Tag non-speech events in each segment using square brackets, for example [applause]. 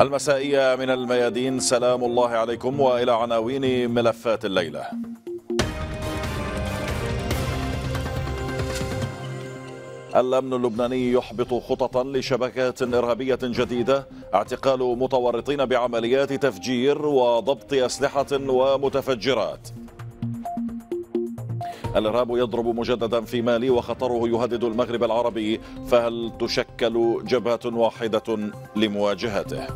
المسائية من الميادين سلام الله عليكم وإلى عناوين ملفات الليلة الأمن اللبناني يحبط خططا لشبكات إرهابية جديدة اعتقال متورطين بعمليات تفجير وضبط أسلحة ومتفجرات الإرهاب يضرب مجددا في مالي وخطره يهدد المغرب العربي فهل تشكل جبهة واحدة لمواجهته؟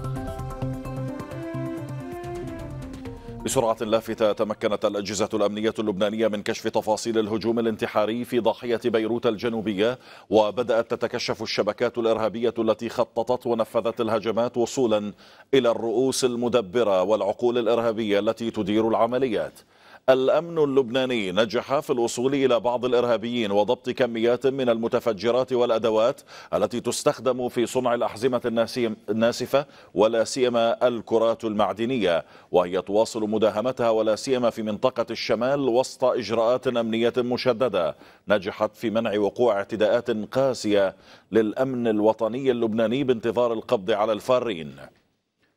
بسرعة لافتة تمكنت الأجهزة الأمنية اللبنانية من كشف تفاصيل الهجوم الانتحاري في ضاحية بيروت الجنوبية وبدأت تتكشف الشبكات الإرهابية التي خططت ونفذت الهجمات وصولا إلى الرؤوس المدبرة والعقول الإرهابية التي تدير العمليات الأمن اللبناني نجح في الوصول إلى بعض الإرهابيين وضبط كميات من المتفجرات والأدوات التي تستخدم في صنع الأحزمة الناسفة ولا سيما الكرات المعدنية وهي تواصل مداهمتها ولا سيما في منطقة الشمال وسط إجراءات أمنية مشددة نجحت في منع وقوع اعتداءات قاسية للأمن الوطني اللبناني بانتظار القبض على الفارين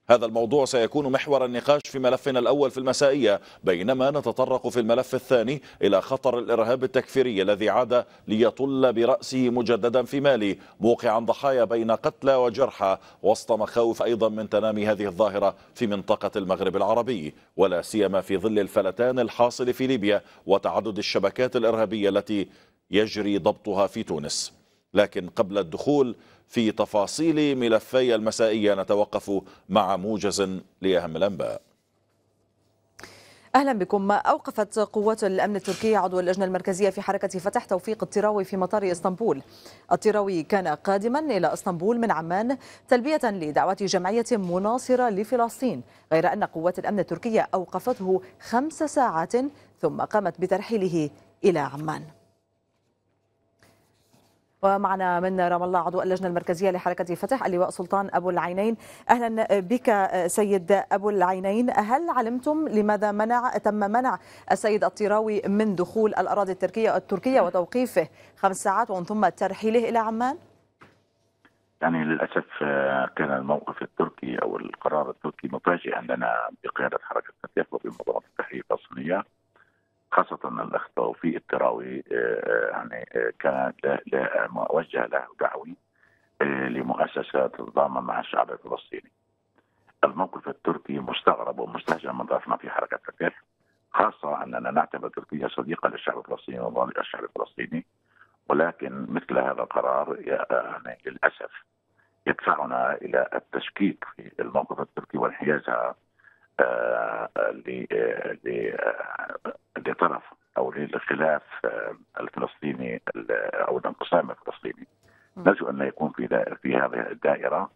هذا الموضوع سيكون محور النقاش في ملفنا الأول في المسائية بينما نتطرق في الملف الثاني إلى خطر الإرهاب التكفيري الذي عاد ليطل برأسه مجددا في مالي موقعا ضحايا بين قتلى وجرحى وسط مخاوف أيضا من تنامي هذه الظاهرة في منطقة المغرب العربي ولا سيما في ظل الفلتان الحاصل في ليبيا وتعدد الشبكات الإرهابية التي يجري ضبطها في تونس لكن قبل الدخول في تفاصيل ملفي المسائية نتوقف مع موجز لأهم الأنباء اهلا بكم اوقفت قوات الامن التركية عضو اللجنه المركزيه في حركه فتح توفيق الطراوي في مطار اسطنبول الطراوي كان قادما الى اسطنبول من عمان تلبيه لدعوه جمعيه مناصره لفلسطين غير ان قوات الامن التركيه اوقفته خمس ساعات ثم قامت بترحيله الى عمان ومعنا من رام الله عضو اللجنه المركزيه لحركه فتح اللواء سلطان ابو العينين اهلا بك سيد ابو العينين هل علمتم لماذا منع تم منع السيد الطيراوي من دخول الاراضي التركيه التركيه وتوقيفه خمس ساعات ومن ثم ترحيله الى عمان؟ يعني للاسف آه، كان الموقف التركي او القرار التركي مفاجئا لنا بقياده حركه فتح وبمنظمه التحرير الفلسطينيه خاصة الأخ توفيق التراوي آه، آه، يعني آه، كان وجه له دعوي لمؤسسة تتضامن مع الشعب الفلسطيني. الموقف التركي مستغرب ومستهجن من طرفنا في حركة فتح خاصة أننا نعتبر تركيا صديقة للشعب الفلسطيني وظهيرة الشعب الفلسطيني ولكن مثل هذا القرار يعني للأسف يدفعنا إلى التشكيك في الموقف التركي وانحيازها للطرف او للخلاف آه، الفلسطيني او الانقسام الفلسطيني نرجو ان يكون في في هذه الدائره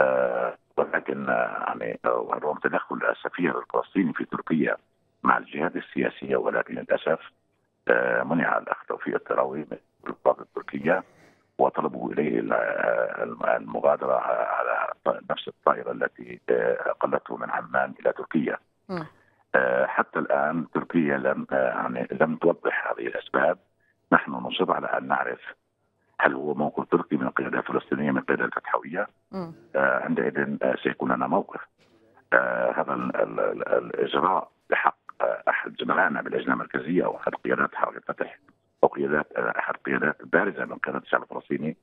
آه، ولكن آه، يعني رغم تدخل السفير الفلسطيني في تركيا مع الجهات السياسيه ولكن للاسف منع الاخ توفيق التراوي من السلطات التركيه وطلبوا اليه المغادره على نفس الطائره التي اقلته من عمان الى تركيا حتى الان تركيا لم يعني لم توضح هذه الاسباب نحن نصر على ان نعرف هل هو موقف تركي من القياده الفلسطينيه من القياده الفتحويه؟ آه، عندئذ آه، سيكون لنا موقف. آه، هذا الاجراء بحق احد زملائنا باللجنه المركزيه او احد قيادات حركه فتح او قيادات احد قيادات بارزه من قيادات الشعب الفلسطيني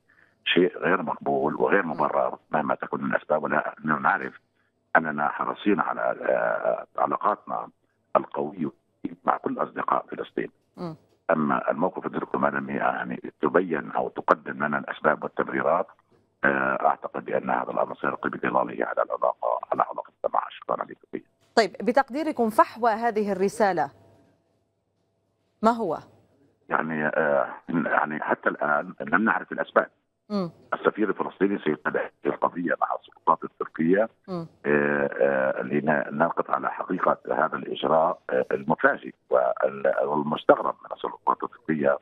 شيء غير مقبول وغير مبرر مهما تكن الاسباب ولا نعرف اننا حريصين على آه، علاقاتنا القويه مع كل اصدقاء فلسطين. اما الموقف الدبلوماسي يعني تبين او تقدم لنا الاسباب والتبريرات آه، اعتقد بان هذا الامر سيرقي بظلاله على العلاقه على علاقتنا مع الشيطان الامريكي. طيب بتقديركم فحوى هذه الرساله ما هو؟ يعني آه، يعني حتى الان لم نعرف الاسباب. م. السفير الفلسطيني سيتابع القضيه مع السلطات التركيه آه، آه، لنقف على حقيقه هذا الاجراء آه، المفاجئ والمستغرب من السلطات التركيه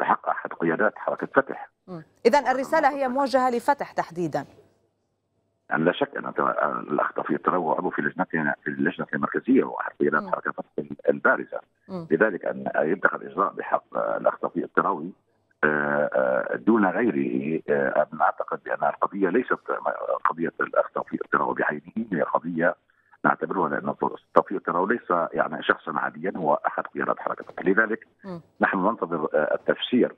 بحق احد قيادات حركه فتح اذا الرساله هي موجهه لفتح تحديدا لا شك ان الاخ في التنوع عضو في لجنتنا في اللجنه المركزيه واحد قيادات حركه فتح البارزه لذلك ان يتخذ اجراء بحق الاخ تفيض التراوي آه، آه، دون غيره آه، نعتقد بان القضيه ليست قضيه الاخ توفيق التراوي بعينه هي قضيه نعتبرها لان توفيق التراوي ليس يعني شخصا عاديا هو احد قيادات حركه فتح لذلك نحن ننتظر التفسير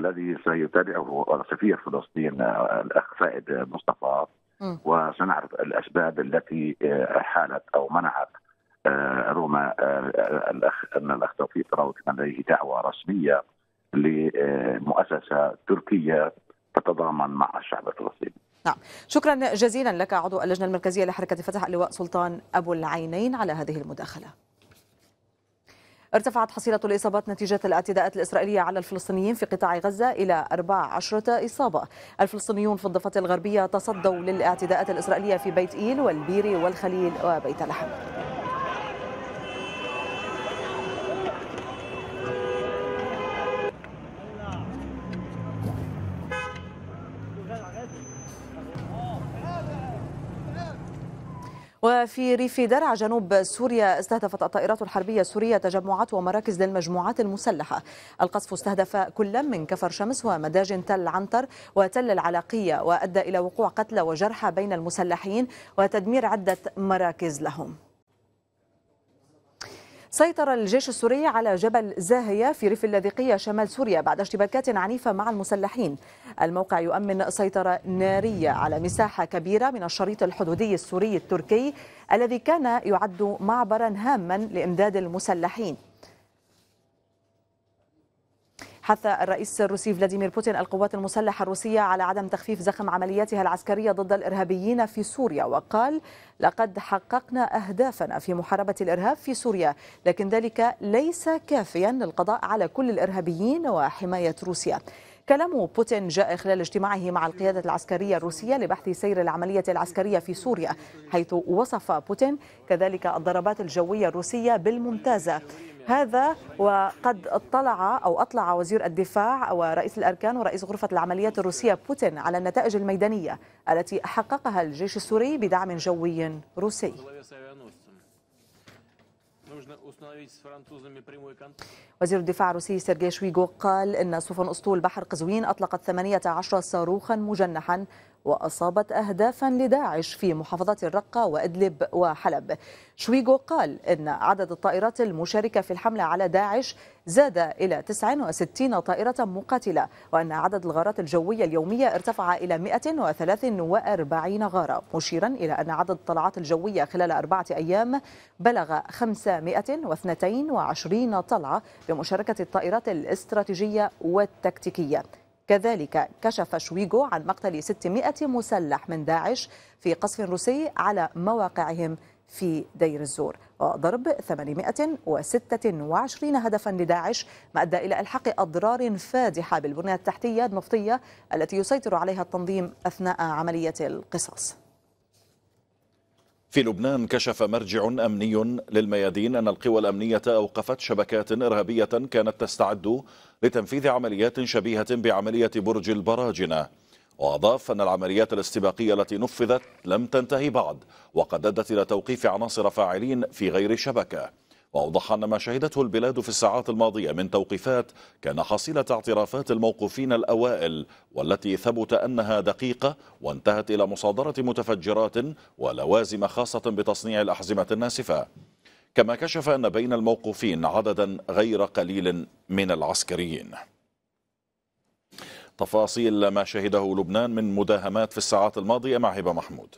الذي سيتابعه سفير فلسطين الاخ فائد مصطفى وسنعرف الاسباب التي حالت او منعت رغم الاخ ان الاخ توفيق التراوي كان لديه دعوه رسميه لمؤسسه تركيه تتضامن مع الشعب الفلسطيني نعم شكرا جزيلا لك عضو اللجنة المركزية لحركة فتح اللواء سلطان أبو العينين على هذه المداخلة ارتفعت حصيلة الإصابات نتيجة الاعتداءات الإسرائيلية على الفلسطينيين في قطاع غزة إلى 14 إصابة الفلسطينيون في الضفة الغربية تصدوا للاعتداءات الإسرائيلية في بيت إيل والبيري والخليل وبيت لحم وفي ريف درع جنوب سوريا استهدفت الطائرات الحربية السورية تجمعات ومراكز للمجموعات المسلحة القصف استهدف كلا من كفر شمس ومداج تل عنتر وتل العلاقية وأدى إلى وقوع قتلى وجرحى بين المسلحين وتدمير عدة مراكز لهم سيطر الجيش السوري على جبل زاهية في ريف اللاذقية شمال سوريا بعد اشتباكات عنيفة مع المسلحين الموقع يؤمن سيطرة نارية على مساحة كبيرة من الشريط الحدودي السوري التركي الذي كان يعد معبرا هاما لإمداد المسلحين حث الرئيس الروسي فلاديمير بوتين القوات المسلحة الروسية على عدم تخفيف زخم عملياتها العسكرية ضد الإرهابيين في سوريا وقال لقد حققنا أهدافنا في محاربة الإرهاب في سوريا لكن ذلك ليس كافيا للقضاء على كل الإرهابيين وحماية روسيا كلام بوتين جاء خلال اجتماعه مع القيادة العسكرية الروسية لبحث سير العملية العسكرية في سوريا حيث وصف بوتين كذلك الضربات الجوية الروسية بالممتازة هذا وقد اطلع أو أطلع وزير الدفاع ورئيس الأركان ورئيس غرفة العمليات الروسية بوتين على النتائج الميدانية التي حققها الجيش السوري بدعم جوي روسي وزير الدفاع الروسي سيرجي شويغو قال إن سفن أسطول بحر قزوين أطلقت 18 صاروخا مجنحا وأصابت أهدافا لداعش في محافظات الرقة وإدلب وحلب شويغو قال إن عدد الطائرات المشاركة في الحملة على داعش زاد إلى 69 طائرة مقاتلة وأن عدد الغارات الجوية اليومية ارتفع إلى 143 غارة مشيرا إلى أن عدد الطلعات الجوية خلال أربعة أيام بلغ 522 طلعة بمشاركة الطائرات الاستراتيجية والتكتيكية كذلك كشف شويغو عن مقتل 600 مسلح من داعش في قصف روسي على مواقعهم في دير الزور وضرب 826 هدفا لداعش ما أدى إلى إلحاق أضرار فادحة بالبنية التحتية النفطية التي يسيطر عليها التنظيم أثناء عملية القصاص في لبنان كشف مرجع أمني للميادين أن القوى الأمنية أوقفت شبكات إرهابية كانت تستعد لتنفيذ عمليات شبيهة بعملية برج البراجنة وأضاف أن العمليات الاستباقية التي نفذت لم تنتهي بعد وقد أدت إلى توقيف عناصر فاعلين في غير شبكة وأوضح أن ما شهدته البلاد في الساعات الماضية من توقيفات كان حصيلة اعترافات الموقوفين الأوائل والتي ثبت أنها دقيقة وانتهت إلى مصادرة متفجرات ولوازم خاصة بتصنيع الأحزمة الناسفة كما كشف أن بين الموقوفين عددا غير قليل من العسكريين تفاصيل ما شهده لبنان من مداهمات في الساعات الماضية مع هبة محمود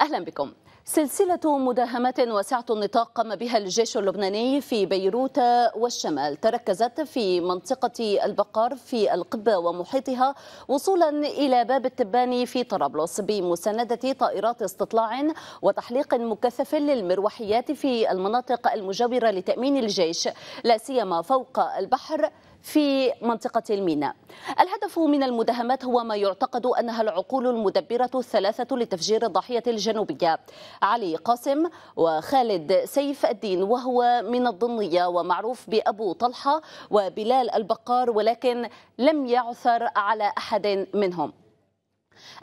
أهلا بكم سلسلة مداهمات واسعة النطاق قام بها الجيش اللبناني في بيروت والشمال تركزت في منطقة البقار في القبة ومحيطها وصولا إلى باب التباني في طرابلس بمساندة طائرات استطلاع وتحليق مكثف للمروحيات في المناطق المجاورة لتأمين الجيش لا سيما فوق البحر في منطقة الميناء الهدف من المداهمات هو ما يعتقد أنها العقول المدبرة الثلاثة لتفجير الضاحية الجنوبية علي قاسم وخالد سيف الدين وهو من الضمنية ومعروف بأبو طلحة وبلال البقار ولكن لم يعثر على أحد منهم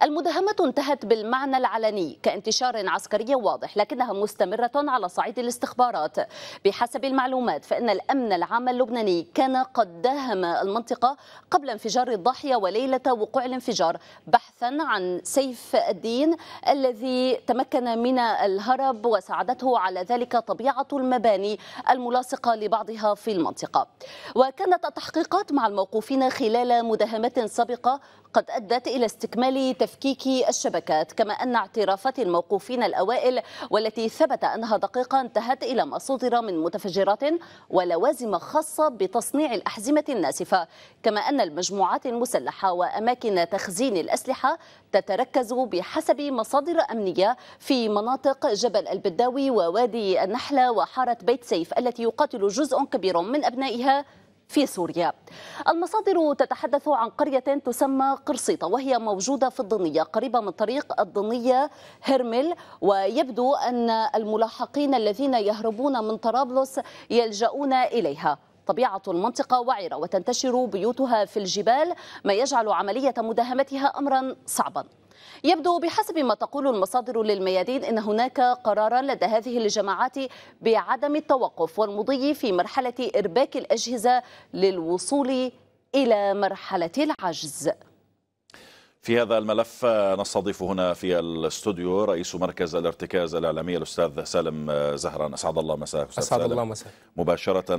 المداهمة انتهت بالمعنى العلني كانتشار عسكري واضح لكنها مستمرة على صعيد الاستخبارات بحسب المعلومات فإن الأمن العام اللبناني كان قد داهم المنطقة قبل انفجار الضاحية وليلة وقوع الانفجار بحثا عن سيف الدين الذي تمكن من الهرب وساعدته على ذلك طبيعة المباني الملاصقة لبعضها في المنطقة وكانت التحقيقات مع الموقوفين خلال مداهمات سابقة قد أدت إلى استكمال تفكيك الشبكات كما أن اعترافات الموقوفين الأوائل والتي ثبت أنها دقيقة انتهت إلى ما صدر من متفجرات ولوازم خاصة بتصنيع الأحزمة الناسفة كما أن المجموعات المسلحة وأماكن تخزين الأسلحة تتركز بحسب مصادر أمنية في مناطق جبل البداوي ووادي النحلة وحارة بيت سيف التي يقاتل جزء كبير من أبنائها في سوريا المصادر تتحدث عن قرية تسمى قرصيطة وهي موجودة في الضنية قريبة من طريق الضنية هرمل ويبدو أن الملاحقين الذين يهربون من طرابلس يلجؤون إليها طبيعة المنطقة وعرة وتنتشر بيوتها في الجبال ما يجعل عملية مداهمتها أمرا صعبا يبدو بحسب ما تقول المصادر للميادين أن هناك قرارا لدى هذه الجماعات بعدم التوقف والمضي في مرحلة إرباك الأجهزة للوصول إلى مرحلة العجز في هذا الملف نستضيف هنا في الاستوديو رئيس مركز الارتكاز الإعلامية الأستاذ سالم زهران أسعد الله مساك أستاذ أسعد سالم. الله مساك مباشرة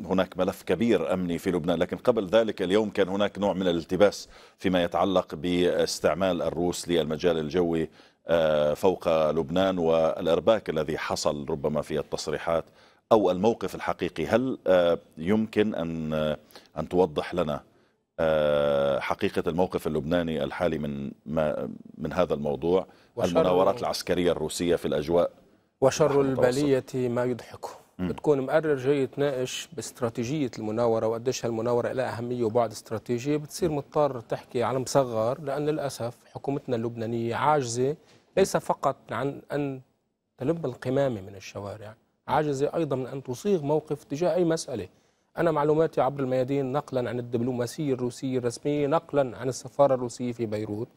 هناك ملف كبير أمني في لبنان لكن قبل ذلك اليوم كان هناك نوع من الالتباس فيما يتعلق باستعمال الروس للمجال الجوي آه، فوق لبنان والإرباك الذي حصل ربما في التصريحات أو الموقف الحقيقي هل آه، يمكن أن آه، أن توضح لنا آه، حقيقة الموقف اللبناني الحالي من ما من هذا الموضوع المناورات العسكرية الروسية في الأجواء وشر البلية ما يضحكه بتكون مقرر جاي تناقش باستراتيجية المناورة وقديش هالمناورة لها أهمية وبعد استراتيجي بتصير مضطر تحكي على مصغر لأن للأسف حكومتنا اللبنانية عاجزة ليس فقط عن أن تلب القمامة من الشوارع عاجزة أيضا من أن تصيغ موقف تجاه أي مسألة أنا معلوماتي عبر الميادين نقلا عن الدبلوماسية الروسية الرسمية نقلا عن السفارة الروسية في بيروت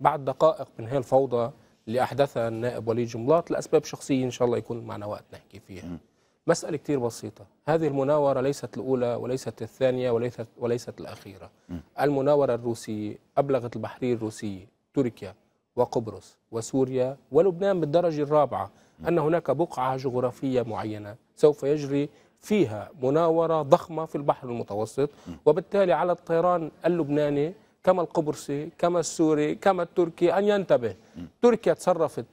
بعد دقائق من هذه الفوضى اللي أحدثها النائب ولي جملات لأسباب شخصية إن شاء الله يكون معنا وقت نحكي فيها مسألة كتير بسيطة هذه المناورة ليست الأولى وليست الثانية وليست, وليست الأخيرة المناورة الروسية أبلغت البحرية الروسية تركيا وقبرص وسوريا ولبنان بالدرجة الرابعة أن هناك بقعة جغرافية معينة سوف يجري فيها مناورة ضخمة في البحر المتوسط وبالتالي على الطيران اللبناني كما القبرصي كما السوري كما التركي أن ينتبه تركيا تصرفت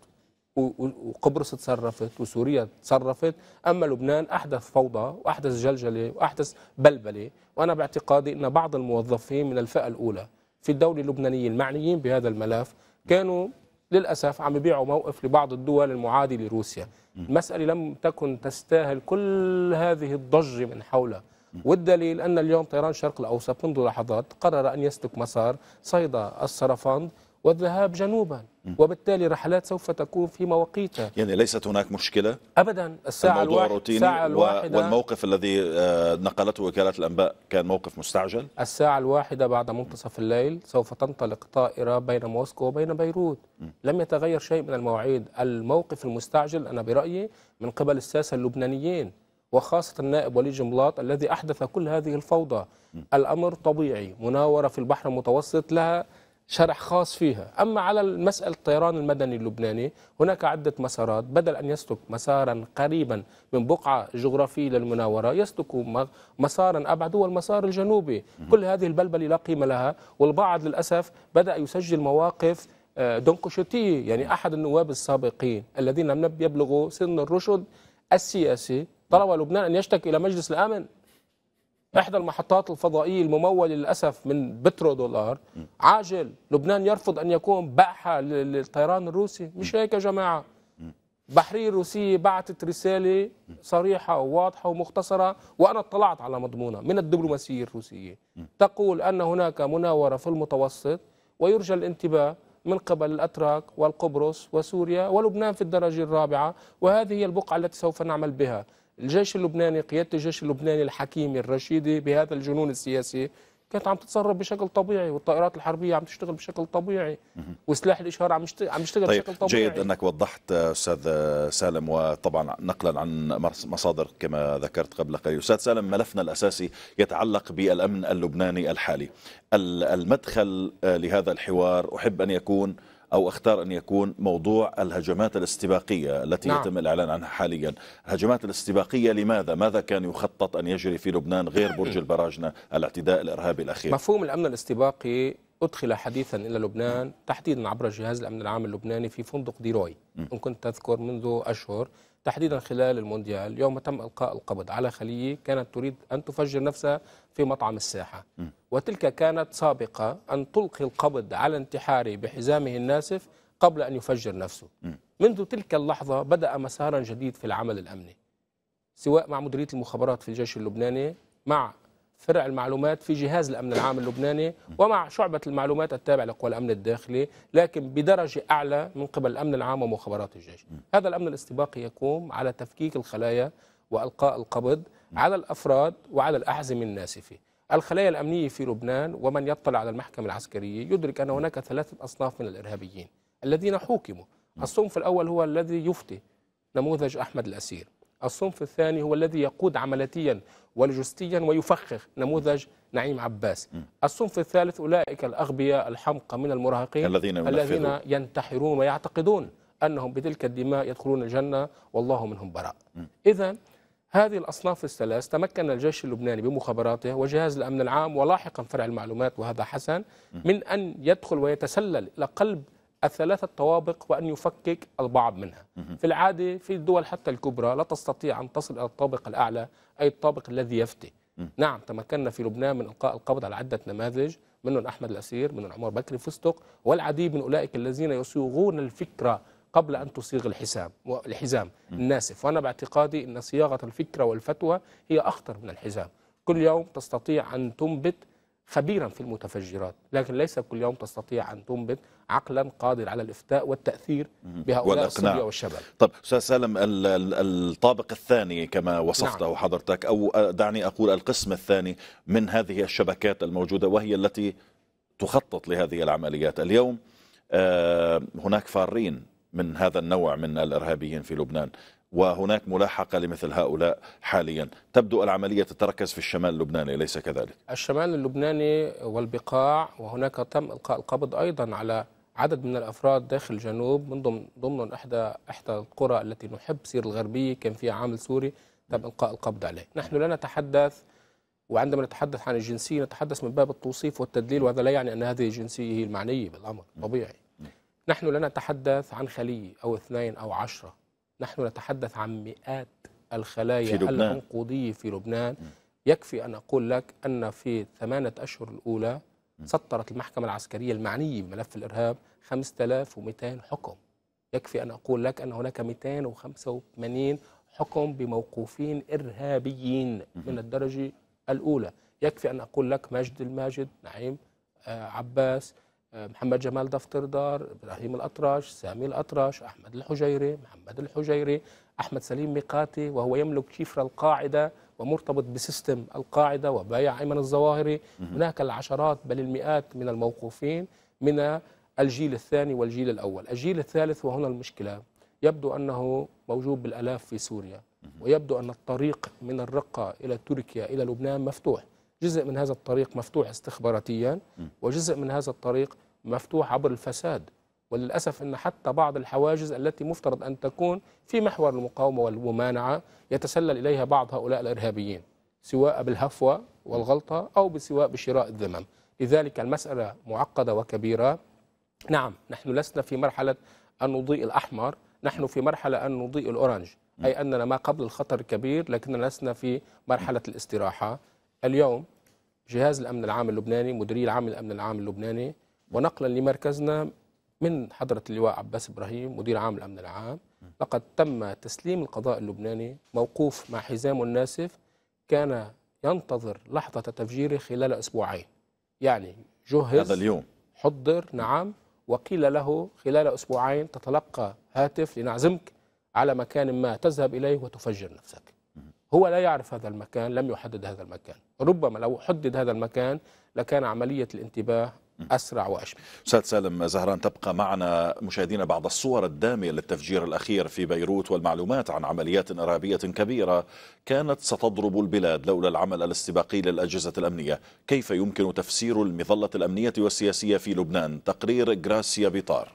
وقبرص تصرفت وسوريا تصرفت أما لبنان أحدث فوضى وأحدث جلجلة وأحدث بلبلة وأنا باعتقادي أن بعض الموظفين من الفئة الأولى في الدولة اللبنانية المعنيين بهذا الملف كانوا للاسف عم يبيعوا موقف لبعض الدول المعادي لروسيا المساله لم تكن تستاهل كل هذه الضجه من حولها والدليل أن اليوم طيران الشرق الأوسط منذ لحظات قرر أن يسلك مسار صيد الصرفاند والذهاب جنوبا وبالتالي رحلات سوف تكون في مواقيتها يعني ليست هناك مشكلة؟ أبدا الساعة الواحده الواحد روتيني الساعة الواحدة والموقف الذي آه، نقلته وكالة الأنباء كان موقف مستعجل؟ الساعة الواحدة بعد منتصف الليل سوف تنطلق طائرة بين موسكو وبين بيروت لم يتغير شيء من المواعيد الموقف المستعجل أنا برأيي من قبل الساسة اللبنانيين وخاصة النائب ولي جملاط الذي أحدث كل هذه الفوضى الأمر طبيعي مناورة في البحر المتوسط لها شرح خاص فيها أما على مسألة الطيران المدني اللبناني هناك عدة مسارات بدل أن يسلك مسارا قريبا من بقعة جغرافية للمناورة يسلك مسارا أبعد هو المسار الجنوبي كل هذه البلبلة لا قيمة لها والبعض للأسف بدأ يسجل مواقف آه، دونكوشوتي يعني أحد النواب السابقين الذين لم يبلغوا سن الرشد السياسي طلب لبنان أن يشتكي إلى مجلس الأمن إحدى المحطات الفضائية الممولة للأسف من بترو دولار عاجل لبنان يرفض أن يكون باحه للطيران الروسي مش هيك يا جماعة البحرية الروسية بعثت رسالة صريحة وواضحة ومختصرة وأنا اطلعت على مضمونها من الدبلوماسية الروسية تقول أن هناك مناورة في المتوسط ويرجى الانتباه من قبل الأتراك والقبرص وسوريا ولبنان في الدرجة الرابعة وهذه هي البقعة التي سوف نعمل بها الجيش اللبناني قيادة الجيش اللبناني الحكيمة الرشيدة بهذا الجنون السياسي كانت عم تتصرف بشكل طبيعي والطائرات الحربية عم تشتغل بشكل طبيعي وسلاح الإشهار عم يشتغل, عم يشتغل طيب بشكل طبيعي جيد أنك وضحت أستاذ سالم وطبعا نقلا عن مصادر كما ذكرت قبل قليل أستاذ سالم ملفنا الأساسي يتعلق بالأمن اللبناني الحالي المدخل آه، لهذا الحوار أحب أن يكون أو اختار أن يكون موضوع الهجمات الاستباقية التي نعم. يتم الإعلان عنها حاليا الهجمات الاستباقية لماذا؟ ماذا كان يخطط أن يجري في لبنان غير [coughs] برج البراجنة الاعتداء الإرهابي الأخير؟ مفهوم الأمن الاستباقي أدخل حديثا إلى لبنان تحديدا عبر جهاز الأمن العام اللبناني في فندق ديروي إن كنت تذكر منذ أشهر تحديدا خلال المونديال يوم تم إلقاء القبض على خلية كانت تريد أن تفجر نفسها في مطعم الساحة م. وتلك كانت سابقة أن تلقي القبض على انتحاري بحزامه الناسف قبل أن يفجر نفسه م. منذ تلك اللحظة بدأ مسارا جديد في العمل الأمني سواء مع مديرية المخابرات في الجيش اللبناني مع فرع المعلومات في جهاز الأمن العام اللبناني ومع شعبة المعلومات التابعة لقوى الأمن الداخلي لكن بدرجة أعلى من قبل الأمن العام ومخابرات الجيش هذا الأمن الاستباقي يقوم على تفكيك الخلايا وإلقاء القبض على الأفراد وعلى الأحزمة الناسفة الخلايا الأمنية في لبنان ومن يطلع على المحكمة العسكرية يدرك أن هناك ثلاثة أصناف من الإرهابيين الذين حوكموا الصنف الأول هو الذي يفتي نموذج أحمد الأسير الصنف الثاني هو الذي يقود عملتيا ولوجستيا ويفخخ نموذج نعيم عباس الصنف الثالث أولئك الأغبياء الحمقى من المراهقين الذين, الذين ينتحرون ويعتقدون أنهم بتلك الدماء يدخلون الجنة والله منهم براء إذا هذه الأصناف الثلاث تمكن الجيش اللبناني بمخابراته وجهاز الأمن العام ولاحقا فرع المعلومات وهذا حسن من أن يدخل ويتسلل إلى قلب الثلاثة الطوابق وأن يفكك البعض منها في العادة في الدول حتى الكبرى لا تستطيع أن تصل إلى الطابق الأعلى أي الطابق الذي يفتي نعم تمكنا في لبنان من إلقاء القبض على عدة نماذج منهم أحمد الأسير منهم عمر بكر فستق والعديد من أولئك الذين يصيغون الفكرة قبل أن تصيغ الحسام الحزام الناسف وأنا باعتقادي أن صياغة الفكرة والفتوى هي أخطر من الحزام كل يوم تستطيع أن تنبت خبيرا في المتفجرات لكن ليس كل يوم تستطيع أن تنبت عقلا قادر على الإفتاء والتأثير بهؤلاء الصبية والشباب طب أستاذ سالم الطابق الثاني كما وصفته نعم. حضرتك أو دعني أقول القسم الثاني من هذه الشبكات الموجودة وهي التي تخطط لهذه العمليات اليوم آه، هناك فارين من هذا النوع من الارهابيين في لبنان وهناك ملاحقة لمثل هؤلاء حاليا تبدو العملية تتركز في الشمال اللبناني ليس كذلك الشمال اللبناني والبقاع وهناك تم إلقاء القبض أيضا على عدد من الأفراد داخل الجنوب من ضمن ضمن إحدى إحدى القرى التي نحب سير الغربية كان فيها عامل سوري تم إلقاء القبض عليه نحن لا نتحدث وعندما نتحدث عن الجنسية نتحدث من باب التوصيف والتدليل وهذا لا يعني أن هذه الجنسية هي المعنية بالأمر طبيعي نحن لا نتحدث عن خلية أو اثنين أو عشرة نحن نتحدث عن مئات الخلايا في العنقودية في لبنان يكفي أن أقول لك أن في ثمانة أشهر الأولى سطرت المحكمة العسكرية المعنية بملف الإرهاب 5200 حكم يكفي أن أقول لك أن هناك 285 حكم بموقوفين إرهابيين من الدرجة الأولى يكفي أن أقول لك مجد الماجد نعيم آه، عباس آه، محمد جمال دفتردار ابراهيم الاطرش سامي الاطرش احمد الحجيري محمد الحجيري احمد سليم ميقاتي وهو يملك شفر القاعده ومرتبط بسيستم القاعده وبايع ايمن الظواهري هناك العشرات بل المئات من الموقوفين من الجيل الثاني والجيل الاول الجيل الثالث وهنا المشكله يبدو انه موجود بالالاف في سوريا ويبدو ان الطريق من الرقه الى تركيا الى لبنان مفتوح جزء من هذا الطريق مفتوح استخباراتيا وجزء من هذا الطريق مفتوح عبر الفساد وللأسف أن حتى بعض الحواجز التي مفترض أن تكون في محور المقاومة والممانعة يتسلل إليها بعض هؤلاء الإرهابيين سواء بالهفوة والغلطة أو سواء بشراء الذمم لذلك المسألة معقدة وكبيرة نعم نحن لسنا في مرحلة أن نضيء الأحمر نحن في مرحلة أن نضيء الأورانج أي أننا ما قبل الخطر كبير لكننا لسنا في مرحلة الاستراحة اليوم جهاز الأمن العام اللبناني مدير العام الأمن العام اللبناني ونقلا لمركزنا من حضرة اللواء عباس إبراهيم مدير عام الأمن العام لقد تم تسليم القضاء اللبناني موقوف مع حزام الناسف كان ينتظر لحظة تفجيره خلال أسبوعين يعني جهز هذا اليوم حضر نعم وقيل له خلال أسبوعين تتلقى هاتف لنعزمك على مكان ما تذهب إليه وتفجر نفسك هو لا يعرف هذا المكان لم يحدد هذا المكان ربما لو حدد هذا المكان لكان عملية الانتباه أسرع وأشمل أستاذ سالم زهران تبقى معنا مشاهدينا بعض الصور الدامية للتفجير الأخير في بيروت والمعلومات عن عمليات إرهابية كبيرة كانت ستضرب البلاد لولا العمل الاستباقي للأجهزة الأمنية كيف يمكن تفسير المظلة الأمنية والسياسية في لبنان تقرير غراسيا بيطار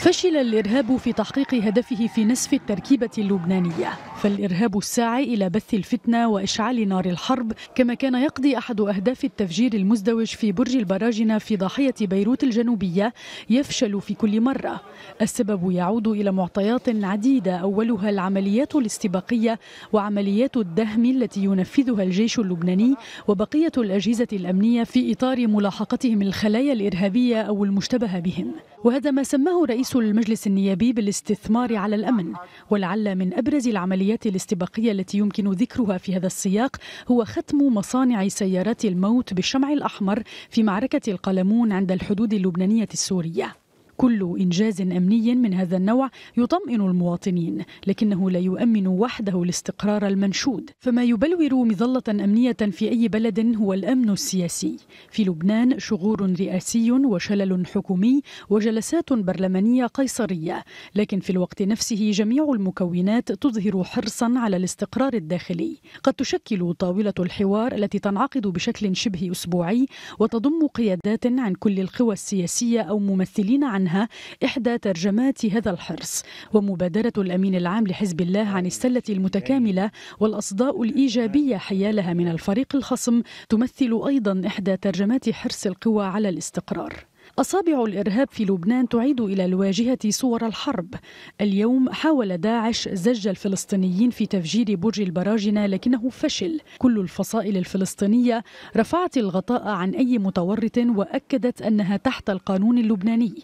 فشل الإرهاب في تحقيق هدفه في نسف التركيبة اللبنانية فالإرهاب الساعي إلى بث الفتنة وإشعال نار الحرب كما كان يقضي أحد أهداف التفجير المزدوج في برج البراجنة في ضاحية بيروت الجنوبية يفشل في كل مرة السبب يعود إلى معطيات عديدة أولها العمليات الاستباقية وعمليات الدهم التي ينفذها الجيش اللبناني وبقية الأجهزة الأمنية في إطار ملاحقتهم الخلايا الإرهابية أو المشتبه بهم وهذا ما سماه رئيس رئيس المجلس النيابي بالاستثمار على الأمن ولعل من أبرز العمليات الاستباقية التي يمكن ذكرها في هذا السياق هو ختم مصانع سيارات الموت بالشمع الأحمر في معركة القلمون عند الحدود اللبنانية السورية كل إنجاز أمني من هذا النوع يطمئن المواطنين لكنه لا يؤمن وحده الاستقرار المنشود فما يبلور مظلة أمنية في أي بلد هو الأمن السياسي في لبنان شغور رئاسي وشلل حكومي وجلسات برلمانية قيصرية لكن في الوقت نفسه جميع المكونات تظهر حرصا على الاستقرار الداخلي قد تشكل طاولة الحوار التي تنعقد بشكل شبه أسبوعي وتضم قيادات عن كل القوى السياسية أو ممثلين عنها عنها إحدى ترجمات هذا الحرص ومبادرة الأمين العام لحزب الله عن السلة المتكاملة والأصداء الإيجابية حيالها من الفريق الخصم تمثل أيضا إحدى ترجمات حرص القوى على الاستقرار أصابع الإرهاب في لبنان تعيد إلى الواجهة صور الحرب اليوم حاول داعش زج الفلسطينيين في تفجير برج البراجنة لكنه فشل كل الفصائل الفلسطينية رفعت الغطاء عن أي متورط وأكدت أنها تحت القانون اللبناني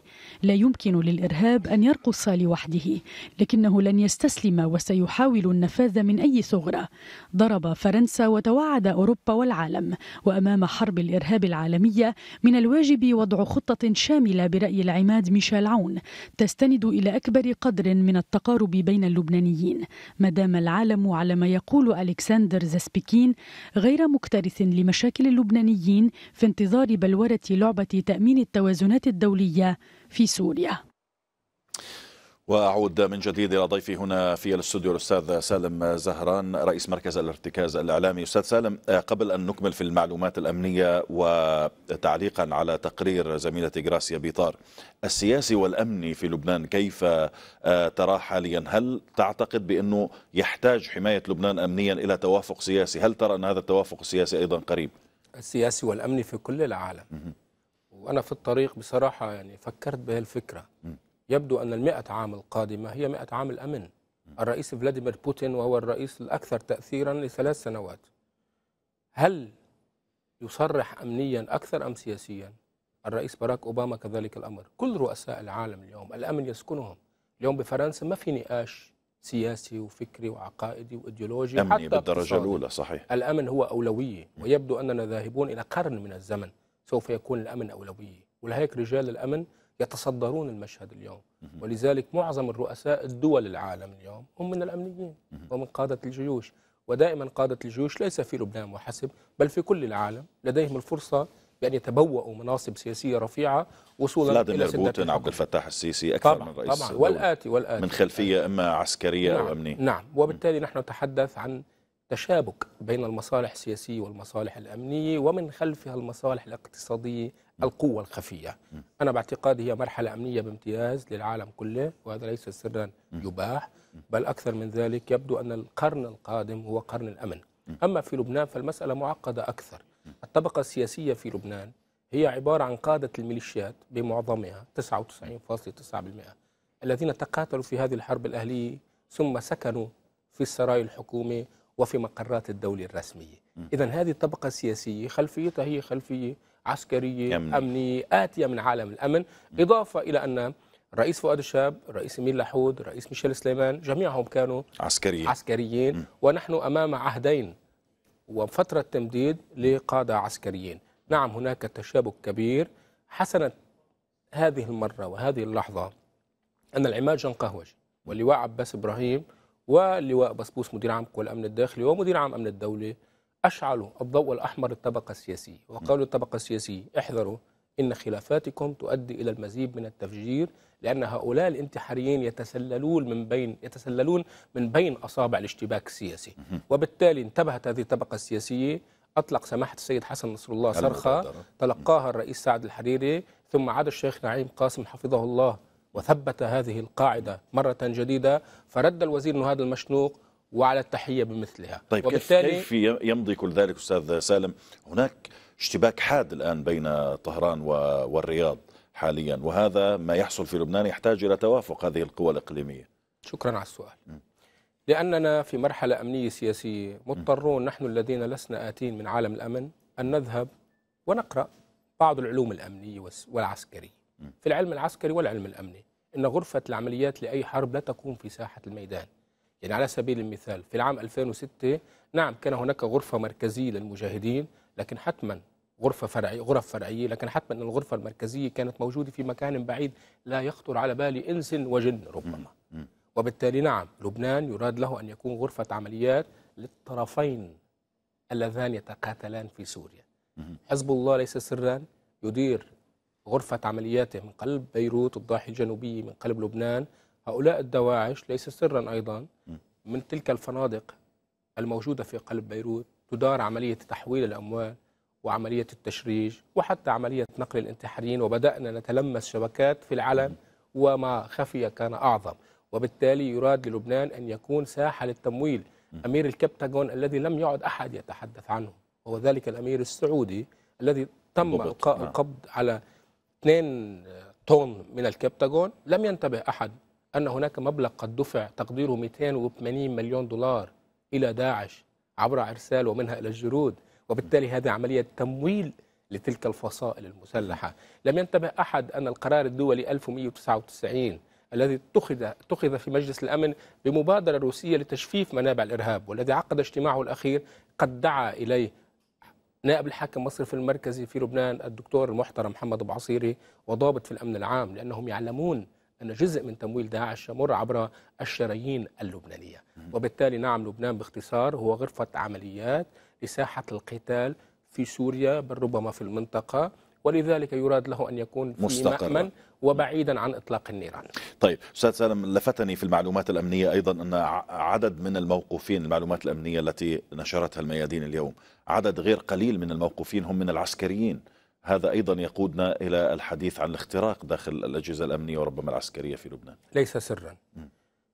لا يمكن للإرهاب أن يرقص لوحده لكنه لن يستسلم وسيحاول النفاذ من أي ثغرة ضرب فرنسا وتوعد أوروبا والعالم وأمام حرب الإرهاب العالمية من الواجب وضع خطة شاملة برأي العماد ميشيل عون تستند إلى أكبر قدر من التقارب بين اللبنانيين ما دام العالم على ما يقول ألكسندر زسبكين غير مكترث لمشاكل اللبنانيين في انتظار بلورة لعبة تأمين التوازنات الدولية في سوريا واعود من جديد الى ضيفي هنا في الاستوديو الاستاذ سالم زهران رئيس مركز الارتكاز الاعلامي استاذ سالم قبل ان نكمل في المعلومات الامنيه وتعليقا على تقرير زميلتي غراسيا بيطار السياسي والامني في لبنان كيف تراه حاليا هل تعتقد بانه يحتاج حمايه لبنان امنيا الى توافق سياسي هل ترى ان هذا التوافق السياسي ايضا قريب السياسي والامني في كل العالم وانا في الطريق بصراحه يعني فكرت بهالفكره يبدو أن المئة عام القادمة هي مئة عام الأمن الرئيس فلاديمير بوتين وهو الرئيس الأكثر تأثيرا لثلاث سنوات هل يصرح أمنيا أكثر أم سياسيا الرئيس باراك أوباما كذلك الأمر كل رؤساء العالم اليوم الأمن يسكنهم اليوم بفرنسا ما في نقاش سياسي وفكري وعقائدي وإيديولوجي أمني حتى بالدرجة الأولى صحيح الأمن هو أولوية ويبدو أننا ذاهبون إلى قرن من الزمن سوف يكون الأمن أولوية ولهيك رجال الأمن يتصدرون المشهد اليوم ولذلك معظم الرؤساء الدول العالم اليوم هم من الأمنيين ومن قادة الجيوش ودائما قادة الجيوش ليس في لبنان وحسب بل في كل العالم لديهم الفرصة بأن يتبوأوا مناصب سياسية رفيعة وصولا فلاديمير بوتين عبد الفتاح السيسي أكثر طبعا من رئيس طبعا والآتي والآتي من خلفية إما عسكرية نعم أو أمنية نعم وبالتالي نحن نتحدث عن تشابك بين المصالح السياسية والمصالح الأمنية ومن خلفها المصالح الاقتصادية القوة الخفية أنا باعتقادي هي مرحلة أمنية بامتياز للعالم كله وهذا ليس سرا يباح بل أكثر من ذلك يبدو أن القرن القادم هو قرن الأمن أما في لبنان فالمسألة معقدة أكثر الطبقة السياسية في لبنان هي عبارة عن قادة الميليشيات بمعظمها 99.9% الذين تقاتلوا في هذه الحرب الأهلية ثم سكنوا في السراي الحكومي وفي مقرات الدولة الرسمية إذا هذه الطبقة السياسية خلفيتها هي خلفية عسكرية أمني. أمنية آتية من عالم الأمن إضافة إلى أن رئيس فؤاد الشاب رئيس ميل لحود رئيس ميشيل سليمان جميعهم كانوا عسكريين, عسكريين م. ونحن أمام عهدين وفترة تمديد لقادة عسكريين نعم هناك تشابك كبير حسنت هذه المرة وهذه اللحظة أن العماد قهوج واللواء عباس إبراهيم واللواء بسبوس مدير عام قوى الأمن الداخلي ومدير عام أمن الدولة أشعلوا الضوء الأحمر الطبقة السياسية وقالوا الطبقة السياسية احذروا إن خلافاتكم تؤدي إلى المزيد من التفجير لأن هؤلاء الانتحاريين يتسللون من بين يتسللون من بين أصابع الاشتباك السياسي وبالتالي انتبهت هذه الطبقة السياسية أطلق سماحة السيد حسن نصر الله صرخة تلقاها الرئيس سعد الحريري ثم عاد الشيخ نعيم قاسم حفظه الله وثبت هذه القاعدة مرة جديدة فرد الوزير نهاد المشنوق وعلى التحية بمثلها طيب وبالتالي كيف يمضي كل ذلك أستاذ سالم هناك اشتباك حاد الآن بين طهران والرياض حاليا وهذا ما يحصل في لبنان يحتاج إلى توافق هذه القوى الإقليمية شكرا على السؤال م. لأننا في مرحلة أمنية سياسية مضطرون نحن الذين لسنا آتين من عالم الأمن أن نذهب ونقرأ بعض العلوم الأمنية والعسكرية في العلم العسكري والعلم الأمني إن غرفة العمليات لأي حرب لا تكون في ساحة الميدان يعني على سبيل المثال في العام 2006 نعم كان هناك غرفة مركزية للمجاهدين لكن حتما غرفة فرعية غرف فرعية لكن حتما أن الغرفة المركزية كانت موجودة في مكان بعيد لا يخطر على بال إنس وجن ربما وبالتالي نعم لبنان يراد له أن يكون غرفة عمليات للطرفين اللذان يتقاتلان في سوريا حزب الله ليس سرا يدير غرفة عملياته من قلب بيروت الضاحية الجنوبية من قلب لبنان هؤلاء الدواعش ليس سرا أيضا من تلك الفنادق الموجودة في قلب بيروت تدار عملية تحويل الأموال وعملية التشريج وحتى عملية نقل الانتحاريين وبدأنا نتلمس شبكات في العلن وما خفي كان أعظم وبالتالي يراد للبنان أن يكون ساحة للتمويل أمير الكبتاغون الذي لم يعد أحد يتحدث عنه هو ذلك الأمير السعودي الذي تم نعم. القبض على 2 طن من الكبتاغون لم ينتبه أحد أن هناك مبلغ قد دفع تقديره 280 مليون دولار إلى داعش عبر إرسال ومنها إلى الجرود وبالتالي هذه عملية تمويل لتلك الفصائل المسلحة لم ينتبه أحد أن القرار الدولي 1199 الذي اتخذ اتخذ في مجلس الامن بمبادره روسيه لتجفيف منابع الارهاب والذي عقد اجتماعه الاخير قد دعا اليه نائب الحاكم المصرفي المركزي في لبنان الدكتور المحترم محمد ابو عصيري وضابط في الامن العام لانهم يعلمون أن جزء من تمويل داعش يمر عبر الشرايين اللبنانية وبالتالي نعم لبنان باختصار هو غرفة عمليات لساحة القتال في سوريا بل ربما في المنطقة ولذلك يراد له أن يكون في مستقرة. مأمن وبعيدا عن إطلاق النيران طيب أستاذ سالم لفتني في المعلومات الأمنية أيضا أن عدد من الموقوفين المعلومات الأمنية التي نشرتها الميادين اليوم عدد غير قليل من الموقوفين هم من العسكريين هذا أيضا يقودنا إلى الحديث عن الاختراق داخل الأجهزة الأمنية وربما العسكرية في لبنان ليس سرا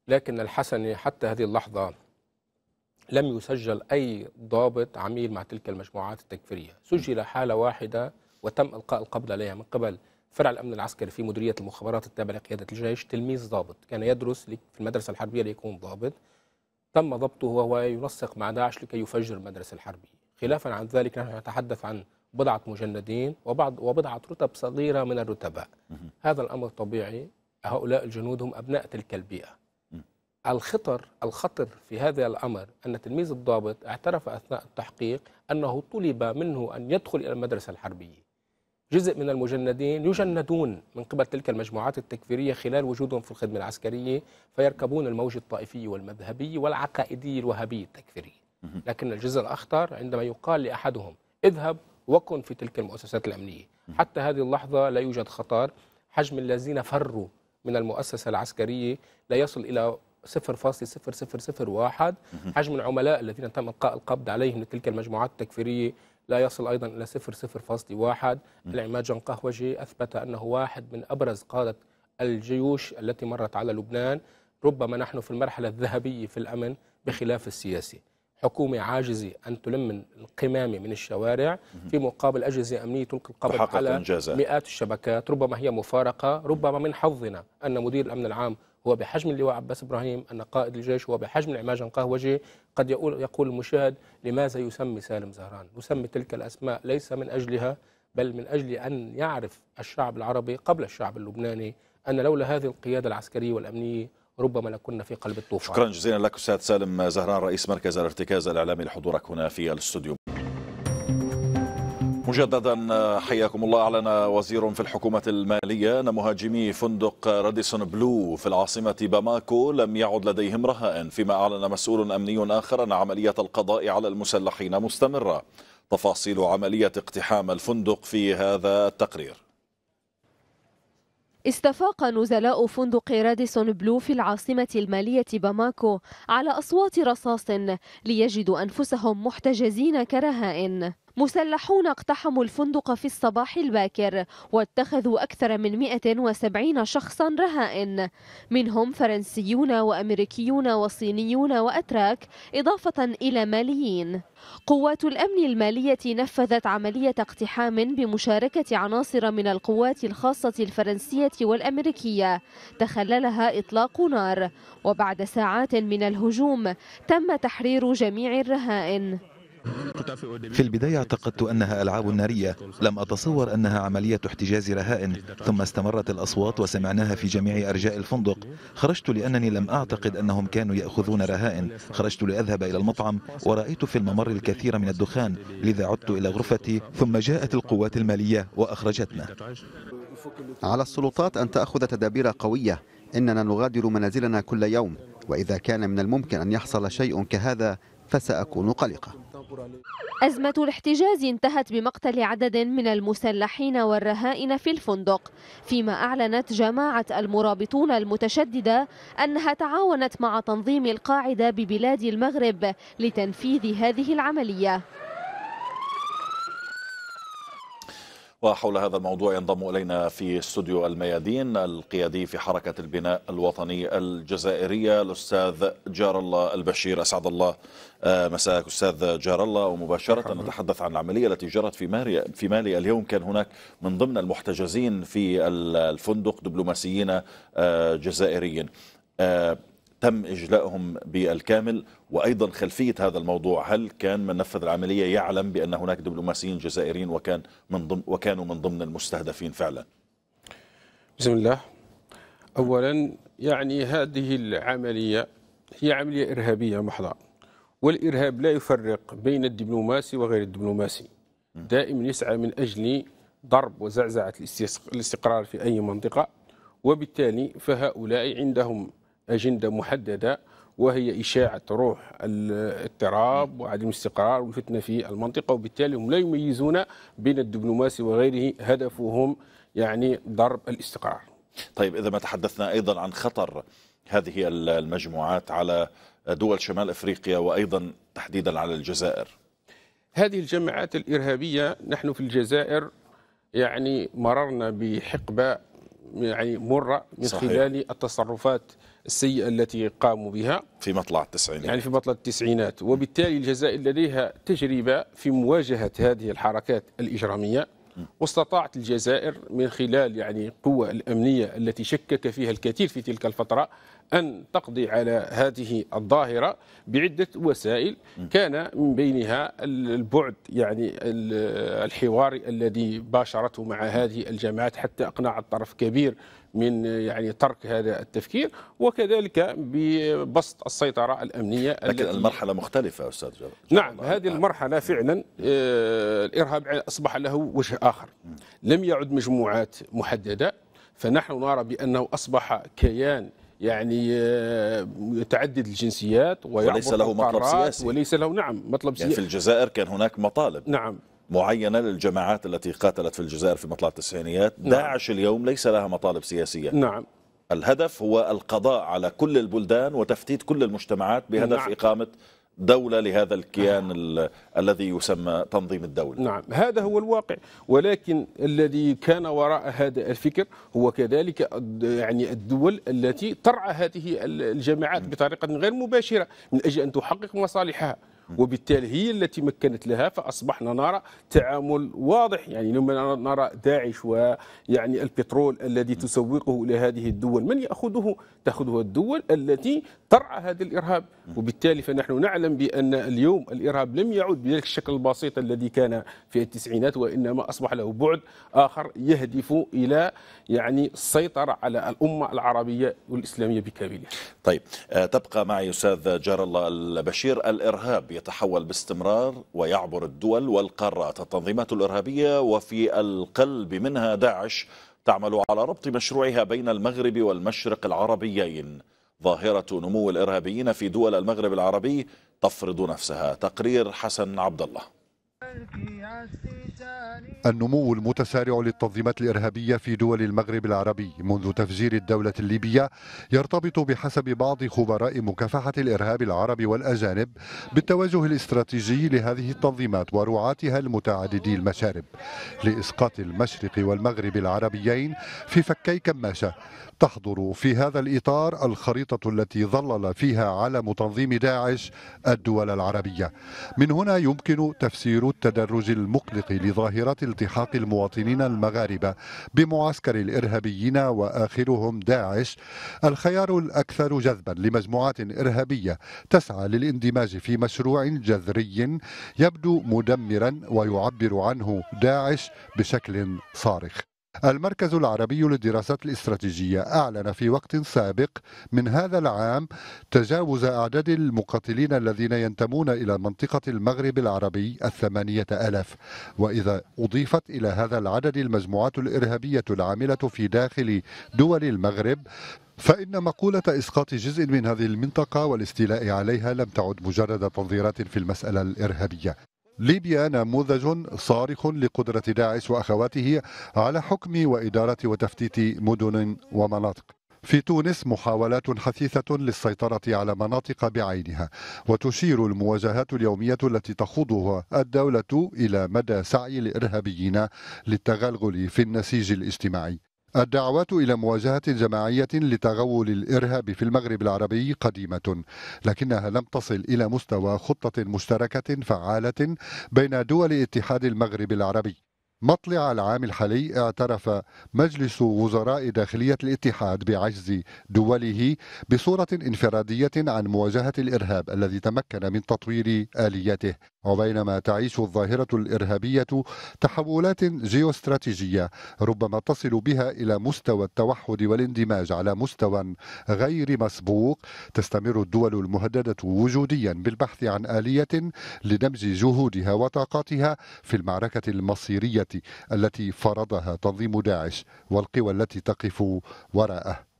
لكن الحسني حتى هذه اللحظة لم يسجل أي ضابط عميل مع تلك المجموعات التكفيرية سجل حالة واحدة وتم إلقاء القبض عليها من قبل فرع الأمن العسكري في مديرية المخابرات التابعة لقيادة الجيش تلميذ ضابط كان يدرس في المدرسة الحربية ليكون ضابط تم ضبطه وهو ينسق مع داعش لكي يفجر المدرسة الحربية خلافا عن ذلك نحن نتحدث عن بضعة مجندين وبعض وبضعة رتب صغيرة من الرتباء هذا الأمر طبيعي هؤلاء الجنود هم أبناء تلك البيئة الخطر الخطر في هذا الأمر أن تلميذ الضابط اعترف أثناء التحقيق أنه طلب منه أن يدخل إلى المدرسة الحربية جزء من المجندين يجندون من قبل تلك المجموعات التكفيرية خلال وجودهم في الخدمة العسكرية فيركبون الموج الطائفي والمذهبي والعقائدي الوهابي التكفيري لكن الجزء الأخطر عندما يقال لأحدهم اذهب وكن في تلك المؤسسات الأمنية حتى هذه اللحظة لا يوجد خطر حجم الذين فروا من المؤسسة العسكرية لا يصل إلى 0.0001 حجم العملاء الذين تم إلقاء القبض عليهم لتلك المجموعات التكفيرية لا يصل أيضا إلى 0.0.1 العماد قهوجي أثبت أنه واحد من أبرز قادة الجيوش التي مرت على لبنان ربما نحن في المرحلة الذهبية في الأمن بخلاف السياسي حكومة عاجزة أن تلم القمامة من الشوارع في مقابل أجهزة أمنية تلقي القبض على إنجازة. مئات الشبكات ربما هي مفارقة ربما من حظنا أن مدير الأمن العام هو بحجم اللواء عباس إبراهيم أن قائد الجيش هو بحجم العماج قهوجي قد يقول, يقول المشاهد لماذا يسمي سالم زهران نسمي تلك الأسماء ليس من أجلها بل من أجل أن يعرف الشعب العربي قبل الشعب اللبناني أن لولا هذه القيادة العسكرية والأمنية ربما لكنا في قلب الطوفان شكرا جزيلا لك أستاذ سالم زهران رئيس مركز الارتكاز الإعلامي لحضورك هنا في الاستوديو مجددا حياكم الله أعلن وزير في الحكومة المالية أن مهاجمي فندق راديسون بلو في العاصمة باماكو لم يعد لديهم رهائن فيما أعلن مسؤول أمني آخر أن عملية القضاء على المسلحين مستمرة تفاصيل عملية اقتحام الفندق في هذا التقرير استفاق نزلاء فندق راديسون بلو في العاصمة المالية باماكو على أصوات رصاص ليجدوا أنفسهم محتجزين كرهائن مسلحون اقتحموا الفندق في الصباح الباكر واتخذوا أكثر من 170 شخصا رهائن منهم فرنسيون وأمريكيون وصينيون وأتراك إضافة إلى ماليين قوات الأمن المالية نفذت عملية اقتحام بمشاركة عناصر من القوات الخاصة الفرنسية والأمريكية تخللها إطلاق نار وبعد ساعات من الهجوم تم تحرير جميع الرهائن في البداية اعتقدت أنها ألعاب نارية لم أتصور أنها عملية احتجاز رهائن ثم استمرت الأصوات وسمعناها في جميع أرجاء الفندق خرجت لأنني لم أعتقد أنهم كانوا يأخذون رهائن خرجت لأذهب إلى المطعم ورأيت في الممر الكثير من الدخان لذا عدت إلى غرفتي ثم جاءت القوات المالية وأخرجتنا على السلطات أن تأخذ تدابير قوية إننا نغادر منازلنا كل يوم وإذا كان من الممكن أن يحصل شيء كهذا فسأكون قلقة أزمة الاحتجاز انتهت بمقتل عدد من المسلحين والرهائن في الفندق فيما أعلنت جماعة المرابطون المتشددة أنها تعاونت مع تنظيم القاعدة ببلاد المغرب لتنفيذ هذه العملية وحول هذا الموضوع ينضم إلينا في استوديو الميادين القيادي في حركة البناء الوطني الجزائرية الأستاذ جار الله البشير أسعد الله آه، مساءك أستاذ جار الله ومباشرة نتحدث عن العملية التي جرت في مالي, في مالي اليوم كان هناك من ضمن المحتجزين في الفندق دبلوماسيين آه، جزائريين آه، تم إجلائهم بالكامل وأيضا خلفية هذا الموضوع هل كان من نفذ العملية يعلم بأن هناك دبلوماسيين جزائريين وكان من ضمن وكانوا من ضمن المستهدفين فعلا بسم الله أولا يعني هذه العملية هي عملية إرهابية محضة والإرهاب لا يفرق بين الدبلوماسي وغير الدبلوماسي دائما يسعى من أجل ضرب وزعزعة الاستقرار في أي منطقة وبالتالي فهؤلاء عندهم أجندة محددة وهي إشاعة روح الاضطراب وعدم الاستقرار والفتنة في المنطقة وبالتالي هم لا يميزون بين الدبلوماسي وغيره هدفهم يعني ضرب الاستقرار طيب إذا ما تحدثنا أيضا عن خطر هذه المجموعات على دول شمال أفريقيا وأيضا تحديدا على الجزائر هذه الجماعات الإرهابية نحن في الجزائر يعني مررنا بحقبة يعني مرة من صحيح. خلال التصرفات السيئة التي قاموا بها في مطلع التسعينات يعني في مطلع التسعينات وبالتالي الجزائر لديها تجربة في مواجهة هذه الحركات الإجرامية واستطاعت الجزائر من خلال يعني القوة الأمنية التي شكك فيها الكثير في تلك الفترة أن تقضي على هذه الظاهرة بعدة وسائل كان من بينها البعد يعني الحواري الذي باشرته مع هذه الجماعات حتى أقنع الطرف كبير من يعني ترك هذا التفكير وكذلك ببسط السيطرة الأمنية لكن المرحلة مختلفة أستاذ جابر نعم هذه المرحلة فعلا نعم. آه، الإرهاب أصبح له وجه آخر لم يعد مجموعات محددة فنحن نرى بأنه أصبح كيان يعني آه، يتعدد الجنسيات وليس له مطلب سياسي وليس له نعم مطلب سياسي يعني في الجزائر كان هناك مطالب نعم معينة للجماعات التي قاتلت في الجزائر في مطلع التسعينيات نعم. داعش اليوم ليس لها مطالب سياسية نعم الهدف هو القضاء على كل البلدان وتفتيت كل المجتمعات بهدف نعم. إقامة دولة لهذا الكيان ال الذي يسمى تنظيم الدولة نعم هذا هو الواقع ولكن الذي كان وراء هذا الفكر هو كذلك يعني الدول التي ترعى هذه الجماعات نعم. بطريقة غير مباشرة من أجل أن تحقق مصالحها وبالتالي هي التي مكنت لها فاصبحنا نرى تعامل واضح يعني لما نرى داعش ويعني البترول الذي تسوقه الى هذه الدول من ياخذه تاخذه الدول التي ترعى هذا الارهاب وبالتالي فنحن نعلم بان اليوم الارهاب لم يعد بذلك الشكل البسيط الذي كان في التسعينات وانما اصبح له بعد اخر يهدف الى يعني السيطره على الامه العربيه والاسلاميه بكاملها. طيب آه، تبقى معي استاذ جار الله البشير الارهاب يتحول باستمرار ويعبر الدول والقارات التنظيمات الارهابيه وفي القلب منها داعش تعمل على ربط مشروعها بين المغرب والمشرق العربيين ظاهرة نمو الإرهابيين في دول المغرب العربي تفرض نفسها تقرير حسن عبد الله النمو المتسارع للتنظيمات الإرهابية في دول المغرب العربي منذ تفجير الدولة الليبية يرتبط بحسب بعض خبراء مكافحة الإرهاب العربي والأجانب بالتوجه الاستراتيجي لهذه التنظيمات ورعاتها المتعددي المشارب لإسقاط المشرق والمغرب العربيين في فكي كماشة تحضر في هذا الإطار الخريطة التي ظلل فيها علم تنظيم داعش الدول العربية من هنا يمكن تفسير التدرج المقلق لظاهرة التحاق المواطنين المغاربة بمعسكر الإرهابيين وآخرهم داعش الخيار الأكثر جذبا لمجموعات إرهابية تسعى للاندماج في مشروع جذري يبدو مدمرا ويعبر عنه داعش بشكل صارخ المركز العربي للدراسات الاستراتيجية أعلن في وقت سابق من هذا العام تجاوز أعداد المقاتلين الذين ينتمون إلى منطقة المغرب العربي الثمانية ألف وإذا أضيفت إلى هذا العدد المجموعات الإرهابية العاملة في داخل دول المغرب فإن مقولة إسقاط جزء من هذه المنطقة والاستيلاء عليها لم تعد مجرد تنظيرات في المسألة الإرهابية ليبيا نموذج صارخ لقدرة داعش وأخواته على حكم وإدارة وتفتيت مدن ومناطق في تونس محاولات حثيثة للسيطرة على مناطق بعينها وتشير المواجهات اليومية التي تخوضها الدولة إلى مدى سعي الإرهابيين للتغلغل في النسيج الاجتماعي الدعوات إلى مواجهة جماعية لتغول الإرهاب في المغرب العربي قديمة، لكنها لم تصل إلى مستوى خطة مشتركة فعالة بين دول اتحاد المغرب العربي. مطلع العام الحالي اعترف مجلس وزراء داخلية الاتحاد بعجز دوله بصورة انفرادية عن مواجهة الإرهاب الذي تمكن من تطوير آلياته. وبينما تعيش الظاهرة الإرهابية تحولات جيوستراتيجية ربما تصل بها إلى مستوى التوحد والاندماج على مستوى غير مسبوق تستمر الدول المهددة وجوديا بالبحث عن آلية لدمج جهودها وطاقاتها في المعركة المصيرية التي فرضها تنظيم داعش والقوى التي تقف وراءه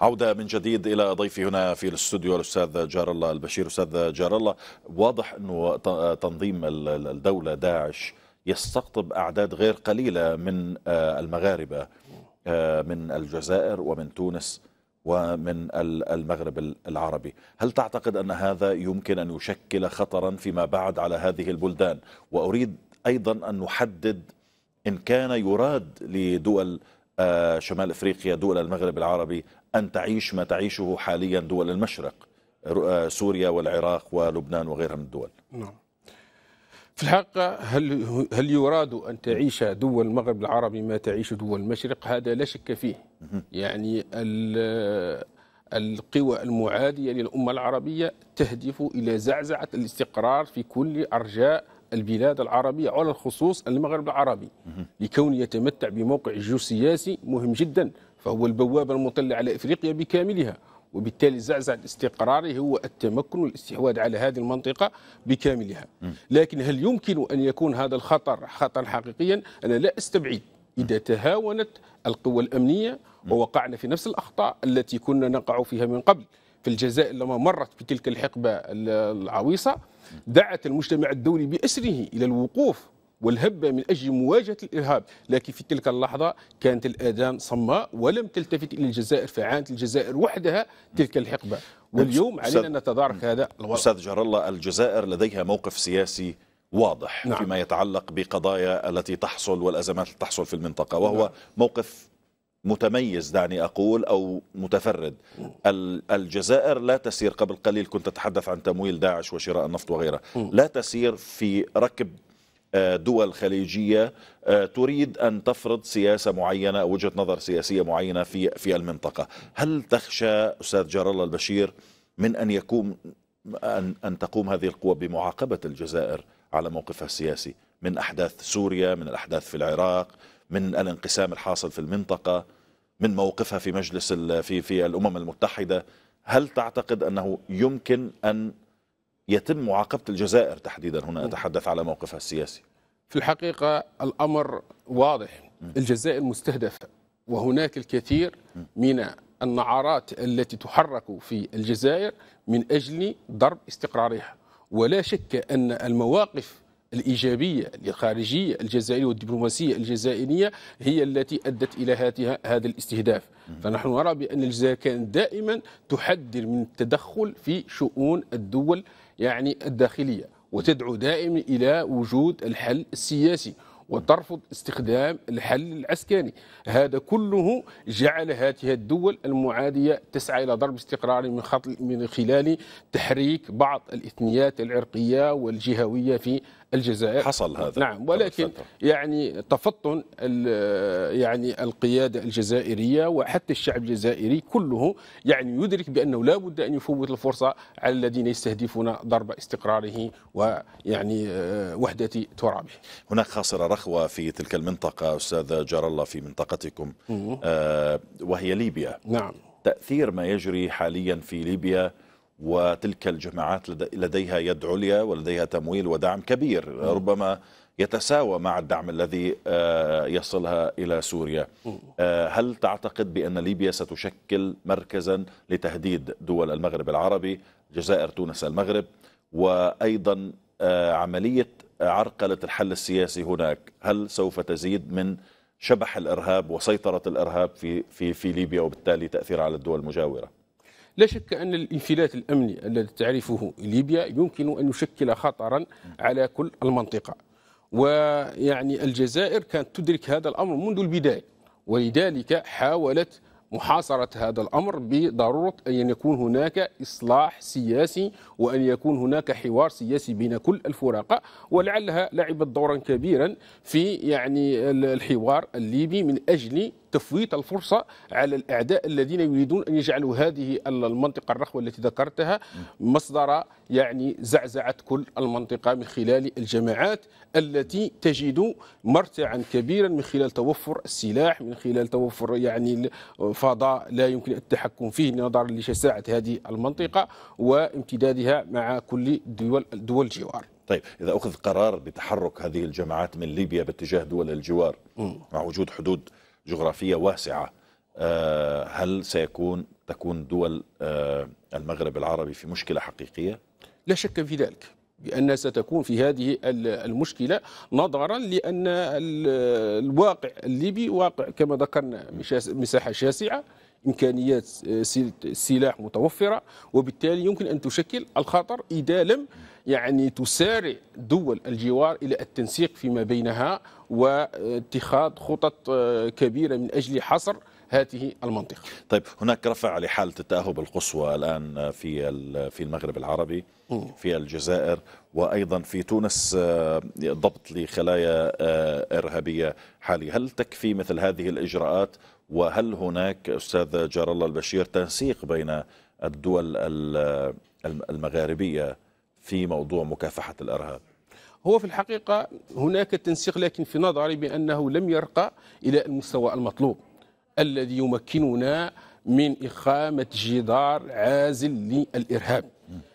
عودة من جديد إلى ضيفي هنا في الاستوديو الأستاذ جار الله البشير أستاذ جار الله واضح أنه تنظيم الدولة داعش يستقطب أعداد غير قليلة من آه، المغاربة آه، من الجزائر ومن تونس ومن المغرب العربي هل تعتقد أن هذا يمكن أن يشكل خطرا فيما بعد على هذه البلدان وأريد أيضا أن نحدد إن كان يراد لدول آه، شمال افريقيا دول المغرب العربي أن تعيش ما تعيشه حاليا دول المشرق آه، سوريا والعراق ولبنان وغيرها من الدول نعم في الحقيقة هل, هل يراد أن تعيش دول المغرب العربي ما تعيش دول المشرق هذا لا شك فيه يعني القوى المعادية للأمة العربية تهدف إلى زعزعة الاستقرار في كل أرجاء البلاد العربية على الخصوص المغرب العربي لكون يتمتع بموقع جيوسياسي مهم جدا فهو البوابة المطلة على إفريقيا بكاملها وبالتالي زعزع استقراره هو التمكن والاستحواذ على هذه المنطقة بكاملها لكن هل يمكن أن يكون هذا الخطر خطرا حقيقيا أنا لا أستبعد إذا تهاونت القوى الأمنية ووقعنا في نفس الأخطاء التي كنا نقع فيها من قبل في الجزائر لما مرت بتلك الحقبة العويصة دعت المجتمع الدولي بأسره إلى الوقوف والهبة من أجل مواجهة الإرهاب لكن في تلك اللحظة كانت الآذان صماء ولم تلتفت إلى الجزائر فعانت الجزائر وحدها تلك الحقبة واليوم علينا أن نتدارك هذا الوضع أستاذ جار الله الجزائر لديها موقف سياسي واضح نعم. فيما يتعلق بقضايا التي تحصل والأزمات التي تحصل في المنطقة وهو نعم. موقف متميز دعني أقول أو متفرد الجزائر لا تسير قبل قليل كنت تتحدث عن تمويل داعش وشراء النفط وغيره لا تسير في ركب دول خليجيه آه، تريد ان تفرض سياسه معينه او وجهه نظر سياسيه معينه في في المنطقه، هل تخشى استاذ جار الله البشير من ان يقوم ان ان تقوم هذه القوى بمعاقبه الجزائر على موقفها السياسي من احداث سوريا، من الاحداث في العراق، من الانقسام الحاصل في المنطقه، من موقفها في مجلس في في الامم المتحده، هل تعتقد انه يمكن ان يتم معاقبة الجزائر تحديدا هنا أتحدث على موقفها السياسي في الحقيقة الأمر واضح الجزائر مستهدفة وهناك الكثير من النعرات التي تحرك في الجزائر من أجل ضرب استقرارها ولا شك أن المواقف الإيجابية للخارجية الجزائرية والدبلوماسية الجزائرية هي التي أدت إلى هذا الاستهداف فنحن نرى بأن الجزائر كانت دائما تحذر من التدخل في شؤون الدول يعني الداخلية وتدعو دائما إلى وجود الحل السياسي وترفض استخدام الحل العسكري هذا كله جعل هذه الدول المعادية تسعى إلى ضرب استقرار من, من خلال تحريك بعض الإثنيات العرقية والجهوية في الجزائر حصل هذا نعم ولكن يعني تفطن يعني القيادة الجزائرية وحتى الشعب الجزائري كله يعني يدرك بأنه لا بد أن يفوت الفرصة على الذين يستهدفون ضرب استقراره ويعني آه، وحدة ترابه هناك خاصرة رخوة في تلك المنطقة أستاذ جار الله في منطقتكم آه، وهي ليبيا نعم تأثير ما يجري حاليا في ليبيا وتلك الجماعات لديها يد عليا ولديها تمويل ودعم كبير ربما يتساوى مع الدعم الذي آه، يصلها إلى سوريا آه، هل تعتقد بأن ليبيا ستشكل مركزا لتهديد دول المغرب العربي جزائر تونس المغرب وأيضا آه، عملية عرقلة الحل السياسي هناك هل سوف تزيد من شبح الإرهاب وسيطرة الإرهاب في, في, في ليبيا وبالتالي تأثير على الدول المجاورة لا شك أن الانفلات الأمني الذي تعرفه ليبيا يمكن أن يشكل خطرا على كل المنطقة ويعني الجزائر كانت تدرك هذا الأمر منذ البداية ولذلك حاولت محاصرة هذا الأمر بضرورة أن يكون هناك إصلاح سياسي وأن يكون هناك حوار سياسي بين كل الفرقاء ولعلها لعبت دورا كبيرا في يعني الحوار الليبي من أجل تفويت الفرصه على الاعداء الذين يريدون ان يجعلوا هذه المنطقه الرخوه التي ذكرتها مصدر يعني زعزعه كل المنطقه من خلال الجماعات التي تجد مرتعا كبيرا من خلال توفر السلاح من خلال توفر يعني فضاء لا يمكن التحكم فيه نظرا لشساعه هذه المنطقه وامتدادها مع كل دول دول الجوار. طيب إذا أخذ قرار بتحرك هذه الجماعات من ليبيا باتجاه دول الجوار مع وجود حدود جغرافية واسعة آه، هل سيكون تكون دول آه، المغرب العربي في مشكلة حقيقية؟ لا شك في ذلك بأن ستكون في هذه المشكلة نظرا لأن الواقع الليبي واقع كما ذكرنا مساحة شاسعة إمكانيات آه، سلاح متوفرة وبالتالي يمكن أن تشكل الخطر إذا لم يعني تسارع دول الجوار إلى التنسيق فيما بينها واتخاذ خطط آه، كبيره من اجل حصر هذه المنطقه. طيب هناك رفع لحاله التاهب القصوى الان في في المغرب العربي في الجزائر وايضا في تونس آه، ضبط لخلايا آه، ارهابيه حاليا، هل تكفي مثل هذه الاجراءات وهل هناك استاذ جار الله البشير تنسيق بين الدول المغاربيه في موضوع مكافحه الارهاب؟ هو في الحقيقة هناك تنسيق لكن في نظري بأنه لم يرقى إلى المستوى المطلوب الذي يمكننا من إقامة جدار عازل للإرهاب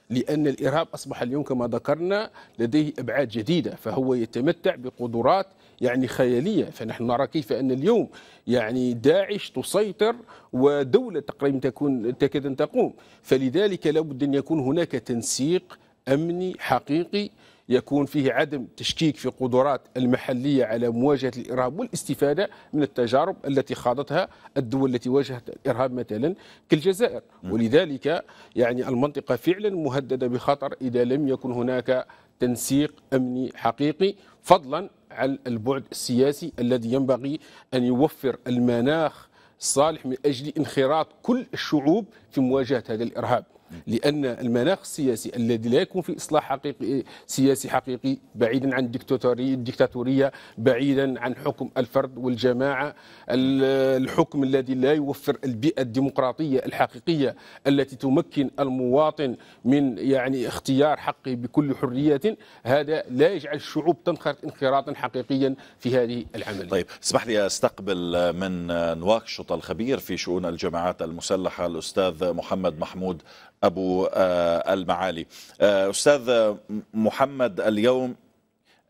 لأن الإرهاب أصبح اليوم كما ذكرنا لديه أبعاد جديدة فهو يتمتع بقدرات يعني خيالية فنحن نرى كيف أن اليوم يعني داعش تسيطر ودولة تقريبا تكون تكاد أن تقوم فلذلك لابد أن يكون هناك تنسيق أمني حقيقي يكون فيه عدم تشكيك في قدرات المحلية على مواجهة الإرهاب والاستفادة من التجارب التي خاضتها الدول التي واجهت الإرهاب مثلا كالجزائر ولذلك يعني المنطقة فعلا مهددة بخطر إذا لم يكن هناك تنسيق أمني حقيقي فضلا عن البعد السياسي الذي ينبغي أن يوفر المناخ الصالح من أجل انخراط كل الشعوب في مواجهة هذا الإرهاب لان المناخ السياسي الذي لا يكون في اصلاح حقيقي سياسي حقيقي بعيدا عن الدكتاتوريه الدكتاتوريه بعيدا عن حكم الفرد والجماعه الحكم الذي لا يوفر البيئه الديمقراطيه الحقيقيه التي تمكن المواطن من يعني اختيار حقه بكل حريه هذا لا يجعل الشعوب تنخرط انخراطا حقيقيا في هذه العمليه. طيب اسمح لي استقبل من نواكشوط الخبير في شؤون الجماعات المسلحه الاستاذ محمد محمود أبو آه، المعالي آه، أستاذ محمد اليوم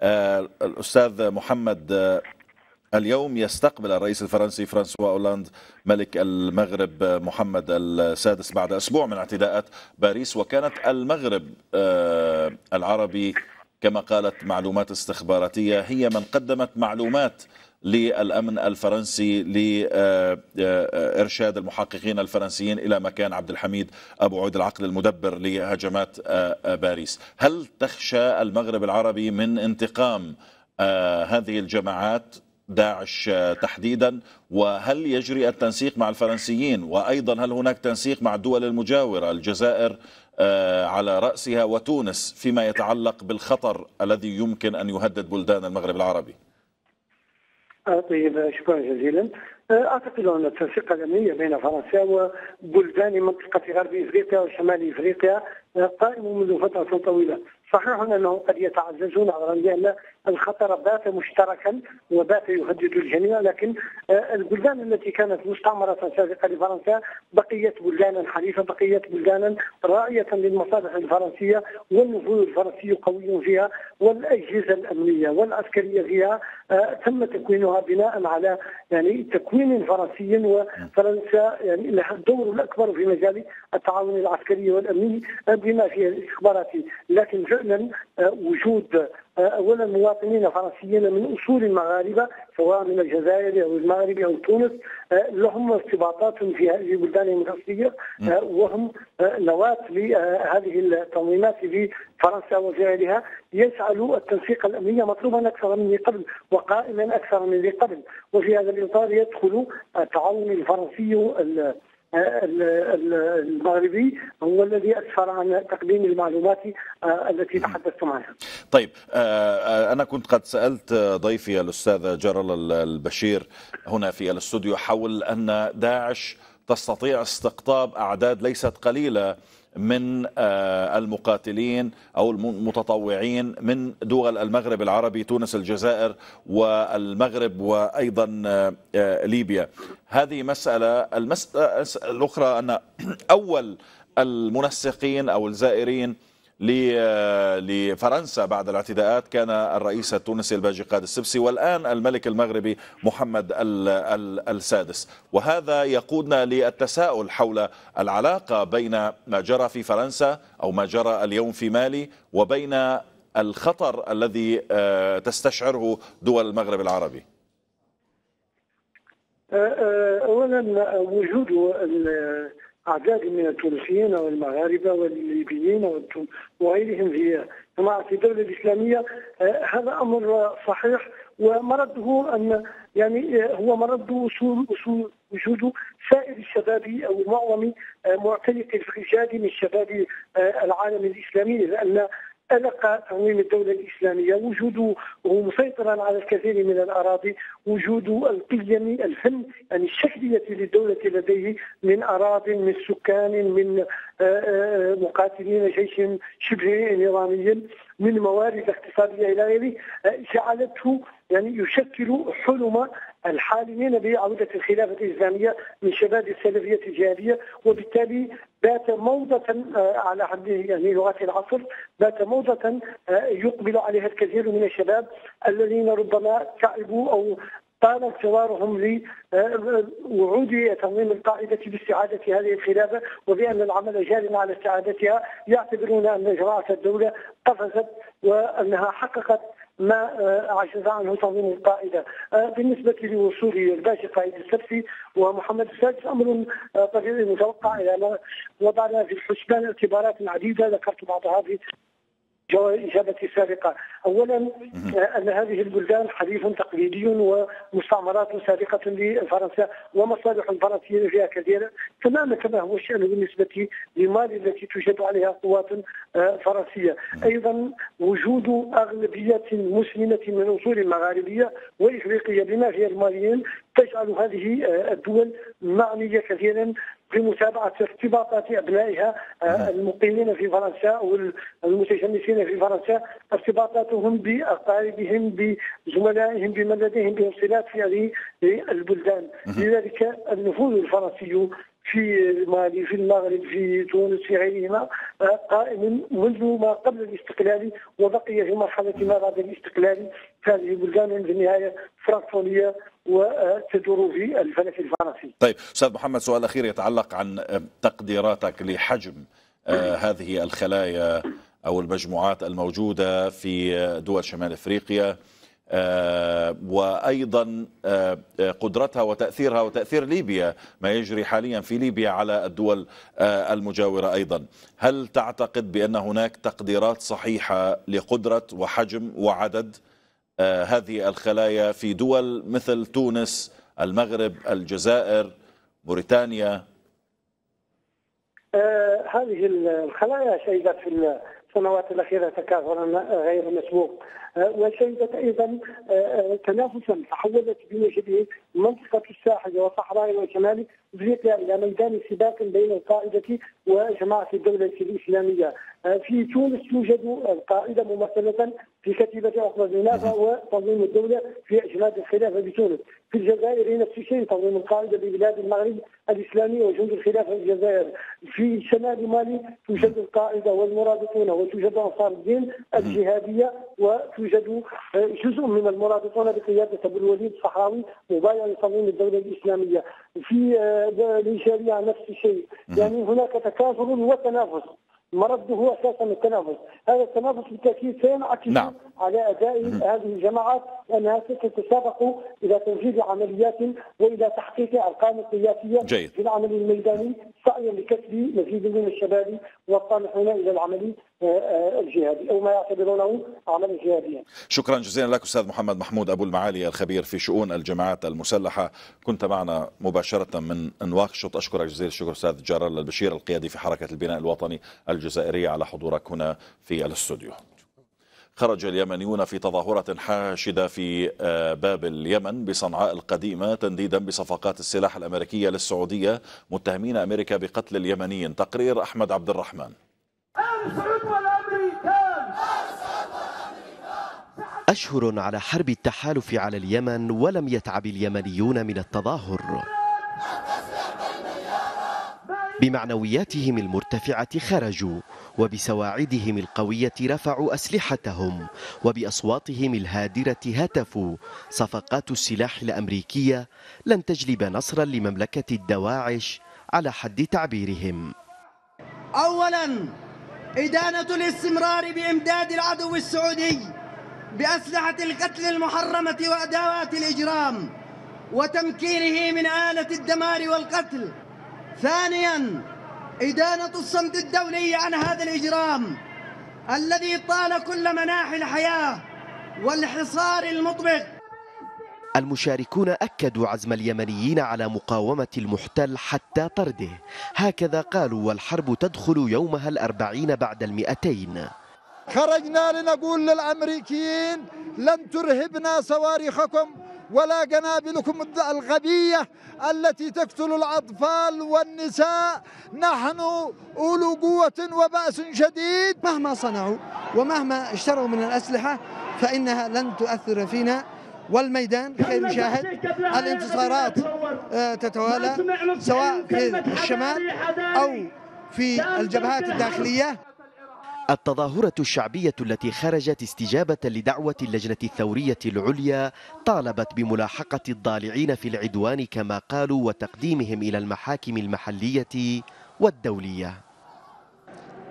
آه، الأستاذ محمد اليوم يستقبل الرئيس الفرنسي فرانسوا اولاند ملك المغرب محمد السادس بعد اسبوع من اعتداءات باريس وكانت المغرب العربي كما قالت معلومات استخباراتيه هي من قدمت معلومات للأمن الفرنسي لإرشاد آه، آه، المحققين الفرنسيين إلى مكان عبد الحميد أبو عود العقل المدبر لهجمات آه، باريس هل تخشى المغرب العربي من انتقام هذه الجماعات داعش تحديدا وهل يجري التنسيق مع الفرنسيين وأيضا هل هناك تنسيق مع الدول المجاورة الجزائر على رأسها وتونس فيما يتعلق بالخطر الذي يمكن أن يهدد بلدان المغرب العربي طيب شكرا جزيلا أه، اعتقد ان التنسيق الامني بين فرنسا وبلدان منطقه غرب افريقيا وشمال افريقيا قائم منذ فترة طويلة صحيح أنهم قد يتعززون على لأن الخطر بات مشتركا وبات يهدد الجميع لكن آه، البلدان التي كانت مستعمرة سابقة لفرنسا بقيت بلدانا حليفة بقيت بلدانا راعية للمصالح الفرنسية والنفوذ الفرنسي قوي فيها والأجهزة الأمنية والعسكرية فيها آه، تم تكوينها بناء على يعني تكوين فرنسي وفرنسا يعني لها الدور الأكبر في مجال التعاون العسكري والأمني آه، بما فيه الاستخبارات لكن فعلا آه، وجود آه، اولا مواطنين فرنسيين من اصول مغاربه سواء من الجزائر او المغرب او تونس آه، لهم ارتباطات في هذه البلدان المغربيه وهم نواه لهذه التنظيمات في فرنسا وفي غيرها يجعل التنسيق الامني مطلوبا اكثر من قبل وقائما اكثر من قبل وفي هذا الاطار يدخل التعاون الفرنسي المغربي هو الذي اسفر عن تقديم المعلومات آه، التي تحدثتم عنها. طيب آه، آه، انا كنت قد سالت ضيفي الاستاذ جرال البشير هنا في الاستوديو حول ان داعش تستطيع استقطاب اعداد ليست قليله من آه، المقاتلين أو المتطوعين من دول المغرب العربي تونس الجزائر والمغرب وأيضا آه، آه، ليبيا هذه مسألة المسألة الأخرى أن أول المنسقين أو الزائرين لفرنسا بعد الاعتداءات كان الرئيس التونسي الباجي قاد السبسي والآن الملك المغربي محمد السادس وهذا يقودنا للتساؤل حول العلاقة بين ما جرى في فرنسا أو ما جرى اليوم في مالي وبين الخطر الذي آه، تستشعره دول المغرب العربي آه، آه، اولا وجود أعداد من التونسيين والمغاربة والليبيين وغيرهم في جماعة الدولة الإسلامية آه، هذا أمر صحيح ومرده أن يعني آه، هو مرد أصول أصول وجود سائر الشباب أو معظم آه، معتنق الرجال من شباب العالم الإسلامي لأن ألقى ترميم الدولة الإسلامية وجوده مسيطرا على الكثير من الأراضي وجود القيم الفن يعني الشكلية للدولة لديه من أراضي من سكان من آه، آه، مقاتلين جيش شبه نظامي من موارد اقتصادية إلى غيره آه، جعلته يعني يشكل حلم الحالمين بعودة الخلافة الإسلامية من شباب السلفية الجاهلية وبالتالي بات موضة آه، على حد يعني لغة العصر بات موضة آه، يقبل عليها الكثير من الشباب الذين ربما تعبوا أو طال انتظارهم لوعود آه، تنظيم القاعدة باستعادة هذه الخلافة وبأن العمل جار على استعادتها يعتبرون أن إجراءات الدولة قفزت وأنها حققت ما عجز آه، عنه تنظيم القاعده آه، بالنسبه لوصول الباشا قائد السبسي ومحمد السادس امر آه، طبيعي متوقع الى وضعنا في الحسبان اعتبارات عديده ذكرت بعضها في اجابتي السابقة أولا أن هذه البلدان حليف تقليدي ومستعمرات سابقه لفرنسا ومصالح الفرنسية فيها كثيرة تماما كما هو الشأن بالنسبة لمالي التي توجد عليها قوات آه، فرنسية أيضا وجود أغلبية مسلمة من أصول مغاربية وإفريقية بما فيها الماليين تجعل هذه آه، الدول معنية كثيرا بمتابعه ارتباطات ابنائها آه، نعم. المقيمين في فرنسا والمتشمسين في فرنسا ارتباطاتهم باقاربهم بزملائهم بمن لديهم بهم في يعني هذه البلدان لذلك النفوذ الفرنسي في مالي في المغرب في تونس في غيرهما قائم منذ ما قبل الاستقلال وبقي في مرحلة ما بعد الاستقلال هذه البلدان في النهاية فرنسية وتدور في الفلك الفرنسي. طيب استاذ محمد سؤال اخير يتعلق عن تقديراتك لحجم آه، هذه الخلايا او المجموعات الموجوده في دول شمال افريقيا آه، وايضا آه، آه، قدرتها وتاثيرها وتاثير ليبيا ما يجري حاليا في ليبيا على الدول المجاوره ايضا هل تعتقد بان هناك تقديرات صحيحه لقدره وحجم وعدد هذه الخلايا في دول مثل تونس المغرب الجزائر موريتانيا هذه الخلايا شهدت في السنوات الاخيره تكاثرا غير مسبوق وشهدت ايضا آه، آه، تنافسا تحولت بوجبه منطقه الساحل وصحراء وشمال افريقيا الى ميدان سباق بين القاعده وجماعه الدوله الاسلاميه. آه، في تونس توجد القاعده ممثله في كتيبه عقبه جنافه وتنظيم الدوله في اجناد الخلافه بتونس. في الجزائر نفس الشيء تنظيم القاعده ببلاد المغرب الاسلامي وجند الخلافه في الجزائر. في شمال مالي توجد القاعده والمرابطون وتوجد انصار الدين الجهاديه وتوجد يوجد آه، جزء من المرابطون بقيادة أبو الوليد الصحراوي مبايع لتنظيم الدولة الإسلامية في آه، نيجيريا نفس الشيء يعني هناك تكاثر وتنافس مرده هو اساسا التنافس، هذا التنافس بالتاكيد سينعكس نعم. على اداء هذه الجماعات لانها ستتسابق الى توجيه عمليات والى تحقيق ارقام قياسيه جيد. في العمل الميداني سعيا لكسب مزيد من الشباب والطامحون الى العمل آه، آه، الجهادي او ما يعتبرونه عملا جهاديا. شكرا جزيلا لك استاذ محمد محمود ابو المعالي الخبير في شؤون الجماعات المسلحه، كنت معنا مباشره من نواكشوط، اشكرك جزيل الشكر استاذ جلال البشير القيادي في حركه البناء الوطني الجزائري. الجزائرية على حضورك هنا في الاستوديو خرج اليمنيون في تظاهرة حاشدة في آه، باب اليمن بصنعاء القديمة تنديدا بصفقات السلاح الأمريكية للسعودية متهمين أمريكا بقتل اليمنيين تقرير أحمد عبد الرحمن أشهر على حرب التحالف على اليمن ولم يتعب اليمنيون من التظاهر بمعنوياتهم المرتفعة خرجوا وبسواعدهم القوية رفعوا أسلحتهم وبأصواتهم الهادرة هتفوا صفقات السلاح الأمريكية لن تجلب نصرا لمملكة الدواعش على حد تعبيرهم أولا إدانة الاستمرار بإمداد العدو السعودي بأسلحة القتل المحرمة وأدوات الإجرام وتمكينه من آلة الدمار والقتل ثانيا إدانة الصمت الدولي عن هذا الإجرام الذي طال كل مناحي الحياة والحصار المطبق المشاركون أكدوا عزم اليمنيين على مقاومة المحتل حتى طرده هكذا قالوا والحرب تدخل يومها الأربعين بعد المئتين خرجنا لنقول للأمريكيين لن ترهبنا صواريخكم ولا قنابلكم الغبية التي تقتل الأطفال والنساء نحن أولو قوة وبأس شديد مهما صنعوا ومهما اشتروا من الأسلحة فإنها لن تؤثر فينا والميدان خير شاهد الانتصارات آه، تتوالى سواء في الشمال أو في الجبهات الداخلية التظاهرة الشعبية التي خرجت استجابة لدعوة اللجنة الثورية العليا طالبت بملاحقة الضالعين في العدوان كما قالوا وتقديمهم إلى المحاكم المحلية والدولية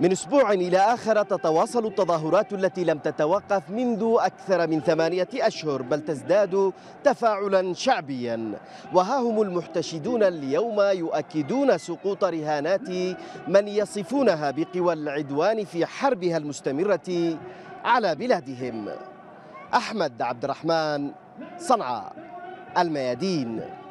من أسبوع إلى آخر تتواصل التظاهرات التي لم تتوقف منذ أكثر من ثمانية أشهر بل تزداد تفاعلا شعبيا وها هم المحتشدون اليوم يؤكدون سقوط رهانات من يصفونها بقوى العدوان في حربها المستمرة على بلادهم أحمد عبد الرحمن صنعاء الميادين